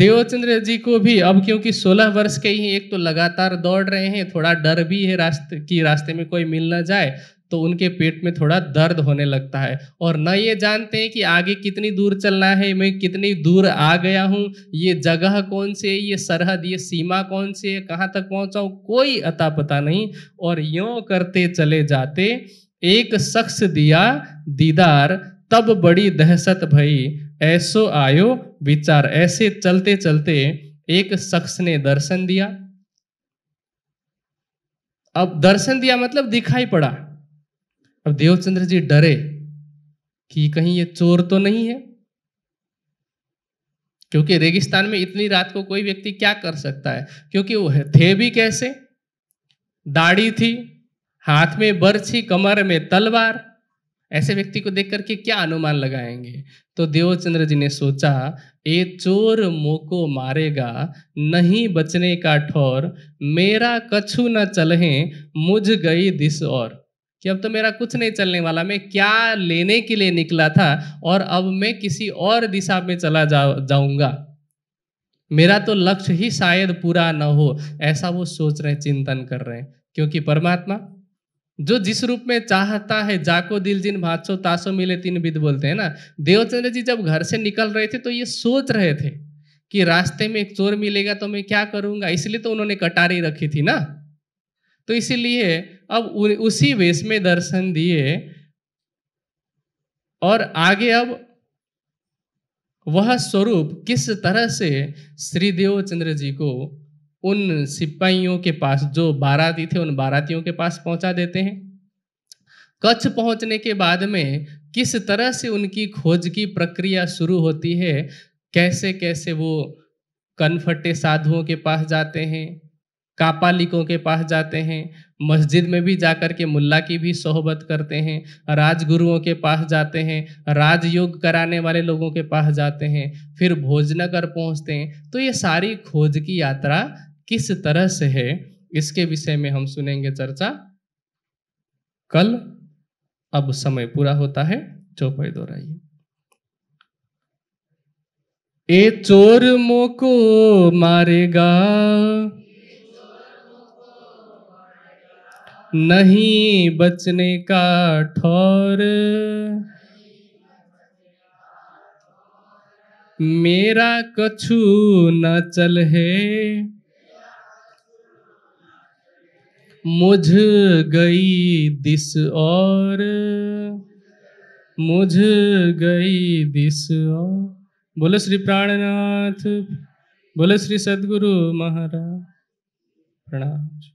देवचंद्र जी को भी अब क्योंकि 16 वर्ष के ही एक तो लगातार दौड़ रहे हैं थोड़ा डर भी है रास्ते की रास्ते में कोई मिल ना जाए तो उनके पेट में थोड़ा दर्द होने लगता है और न ये जानते हैं कि आगे कितनी दूर चलना है मैं कितनी दूर आ गया हूँ ये जगह कौन सी है ये सरहद ये सीमा कौन सी है कहाँ तक पहुँचाऊँ कोई अता पता नहीं और यों करते चले जाते एक शख्स दिया दीदार तब बड़ी दहशत भई ऐसो आयो विचार ऐसे चलते चलते एक शख्स ने दर्शन दिया अब दर्शन दिया मतलब दिखाई पड़ा अब देवचंद्र जी डरे कि कहीं ये चोर तो नहीं है क्योंकि रेगिस्तान में इतनी रात को कोई व्यक्ति क्या कर सकता है क्योंकि वो थे भी कैसे दाढ़ी थी हाथ में बर्छी कमर में तलवार ऐसे व्यक्ति को देख करके क्या अनुमान लगाएंगे तो देवचंद्र जी ने सोचा ये चोर मोको मारेगा नहीं बचने का ठोर मेरा कछु न चलहे मुझ गई दिस और कि अब तो मेरा कुछ नहीं चलने वाला मैं क्या लेने के लिए निकला था और अब मैं किसी और दिशा में चला जा जाऊंगा मेरा तो लक्ष्य ही शायद पूरा न हो ऐसा वो सोच रहे चिंतन कर रहे हैं क्योंकि परमात्मा जो जिस रूप में चाहता है जाको दिल जिन भातसो तासो मिले तीन विद बोलते हैं ना देवचंद्र जी जब घर से निकल रहे थे तो ये सोच रहे थे कि रास्ते में एक चोर मिलेगा तो मैं क्या करूंगा इसलिए तो उन्होंने कटारी रखी थी ना तो इसीलिए अब उसी वेश में दर्शन दिए और आगे अब वह स्वरूप किस तरह से श्री देवचंद्र जी को उन सिपाहियों के पास जो बाराती थे उन बारातियों के पास पहुंचा देते हैं कच्छ पहुंचने के बाद में किस तरह से उनकी खोज की प्रक्रिया शुरू होती है कैसे कैसे वो कनफटे साधुओं के पास जाते हैं कापालिकों के पास जाते हैं मस्जिद में भी जाकर के मुल्ला की भी सोहबत करते हैं राजगुरुओं के पास जाते हैं राजयोग कराने वाले लोगों के पास जाते हैं फिर भोजनगर पहुंचते हैं तो ये सारी खोज की यात्रा किस तरह से है इसके विषय में हम सुनेंगे चर्चा कल अब समय पूरा होता है चौपाई दोहराइए ए चोर मोको मारेगा नहीं बचने का ठोर मेरा कछु न चल है मुझ गई दिस और मुझ गई दिस और बोले श्री प्राणनाथ बोले श्री सदगुरु महाराज प्रणाम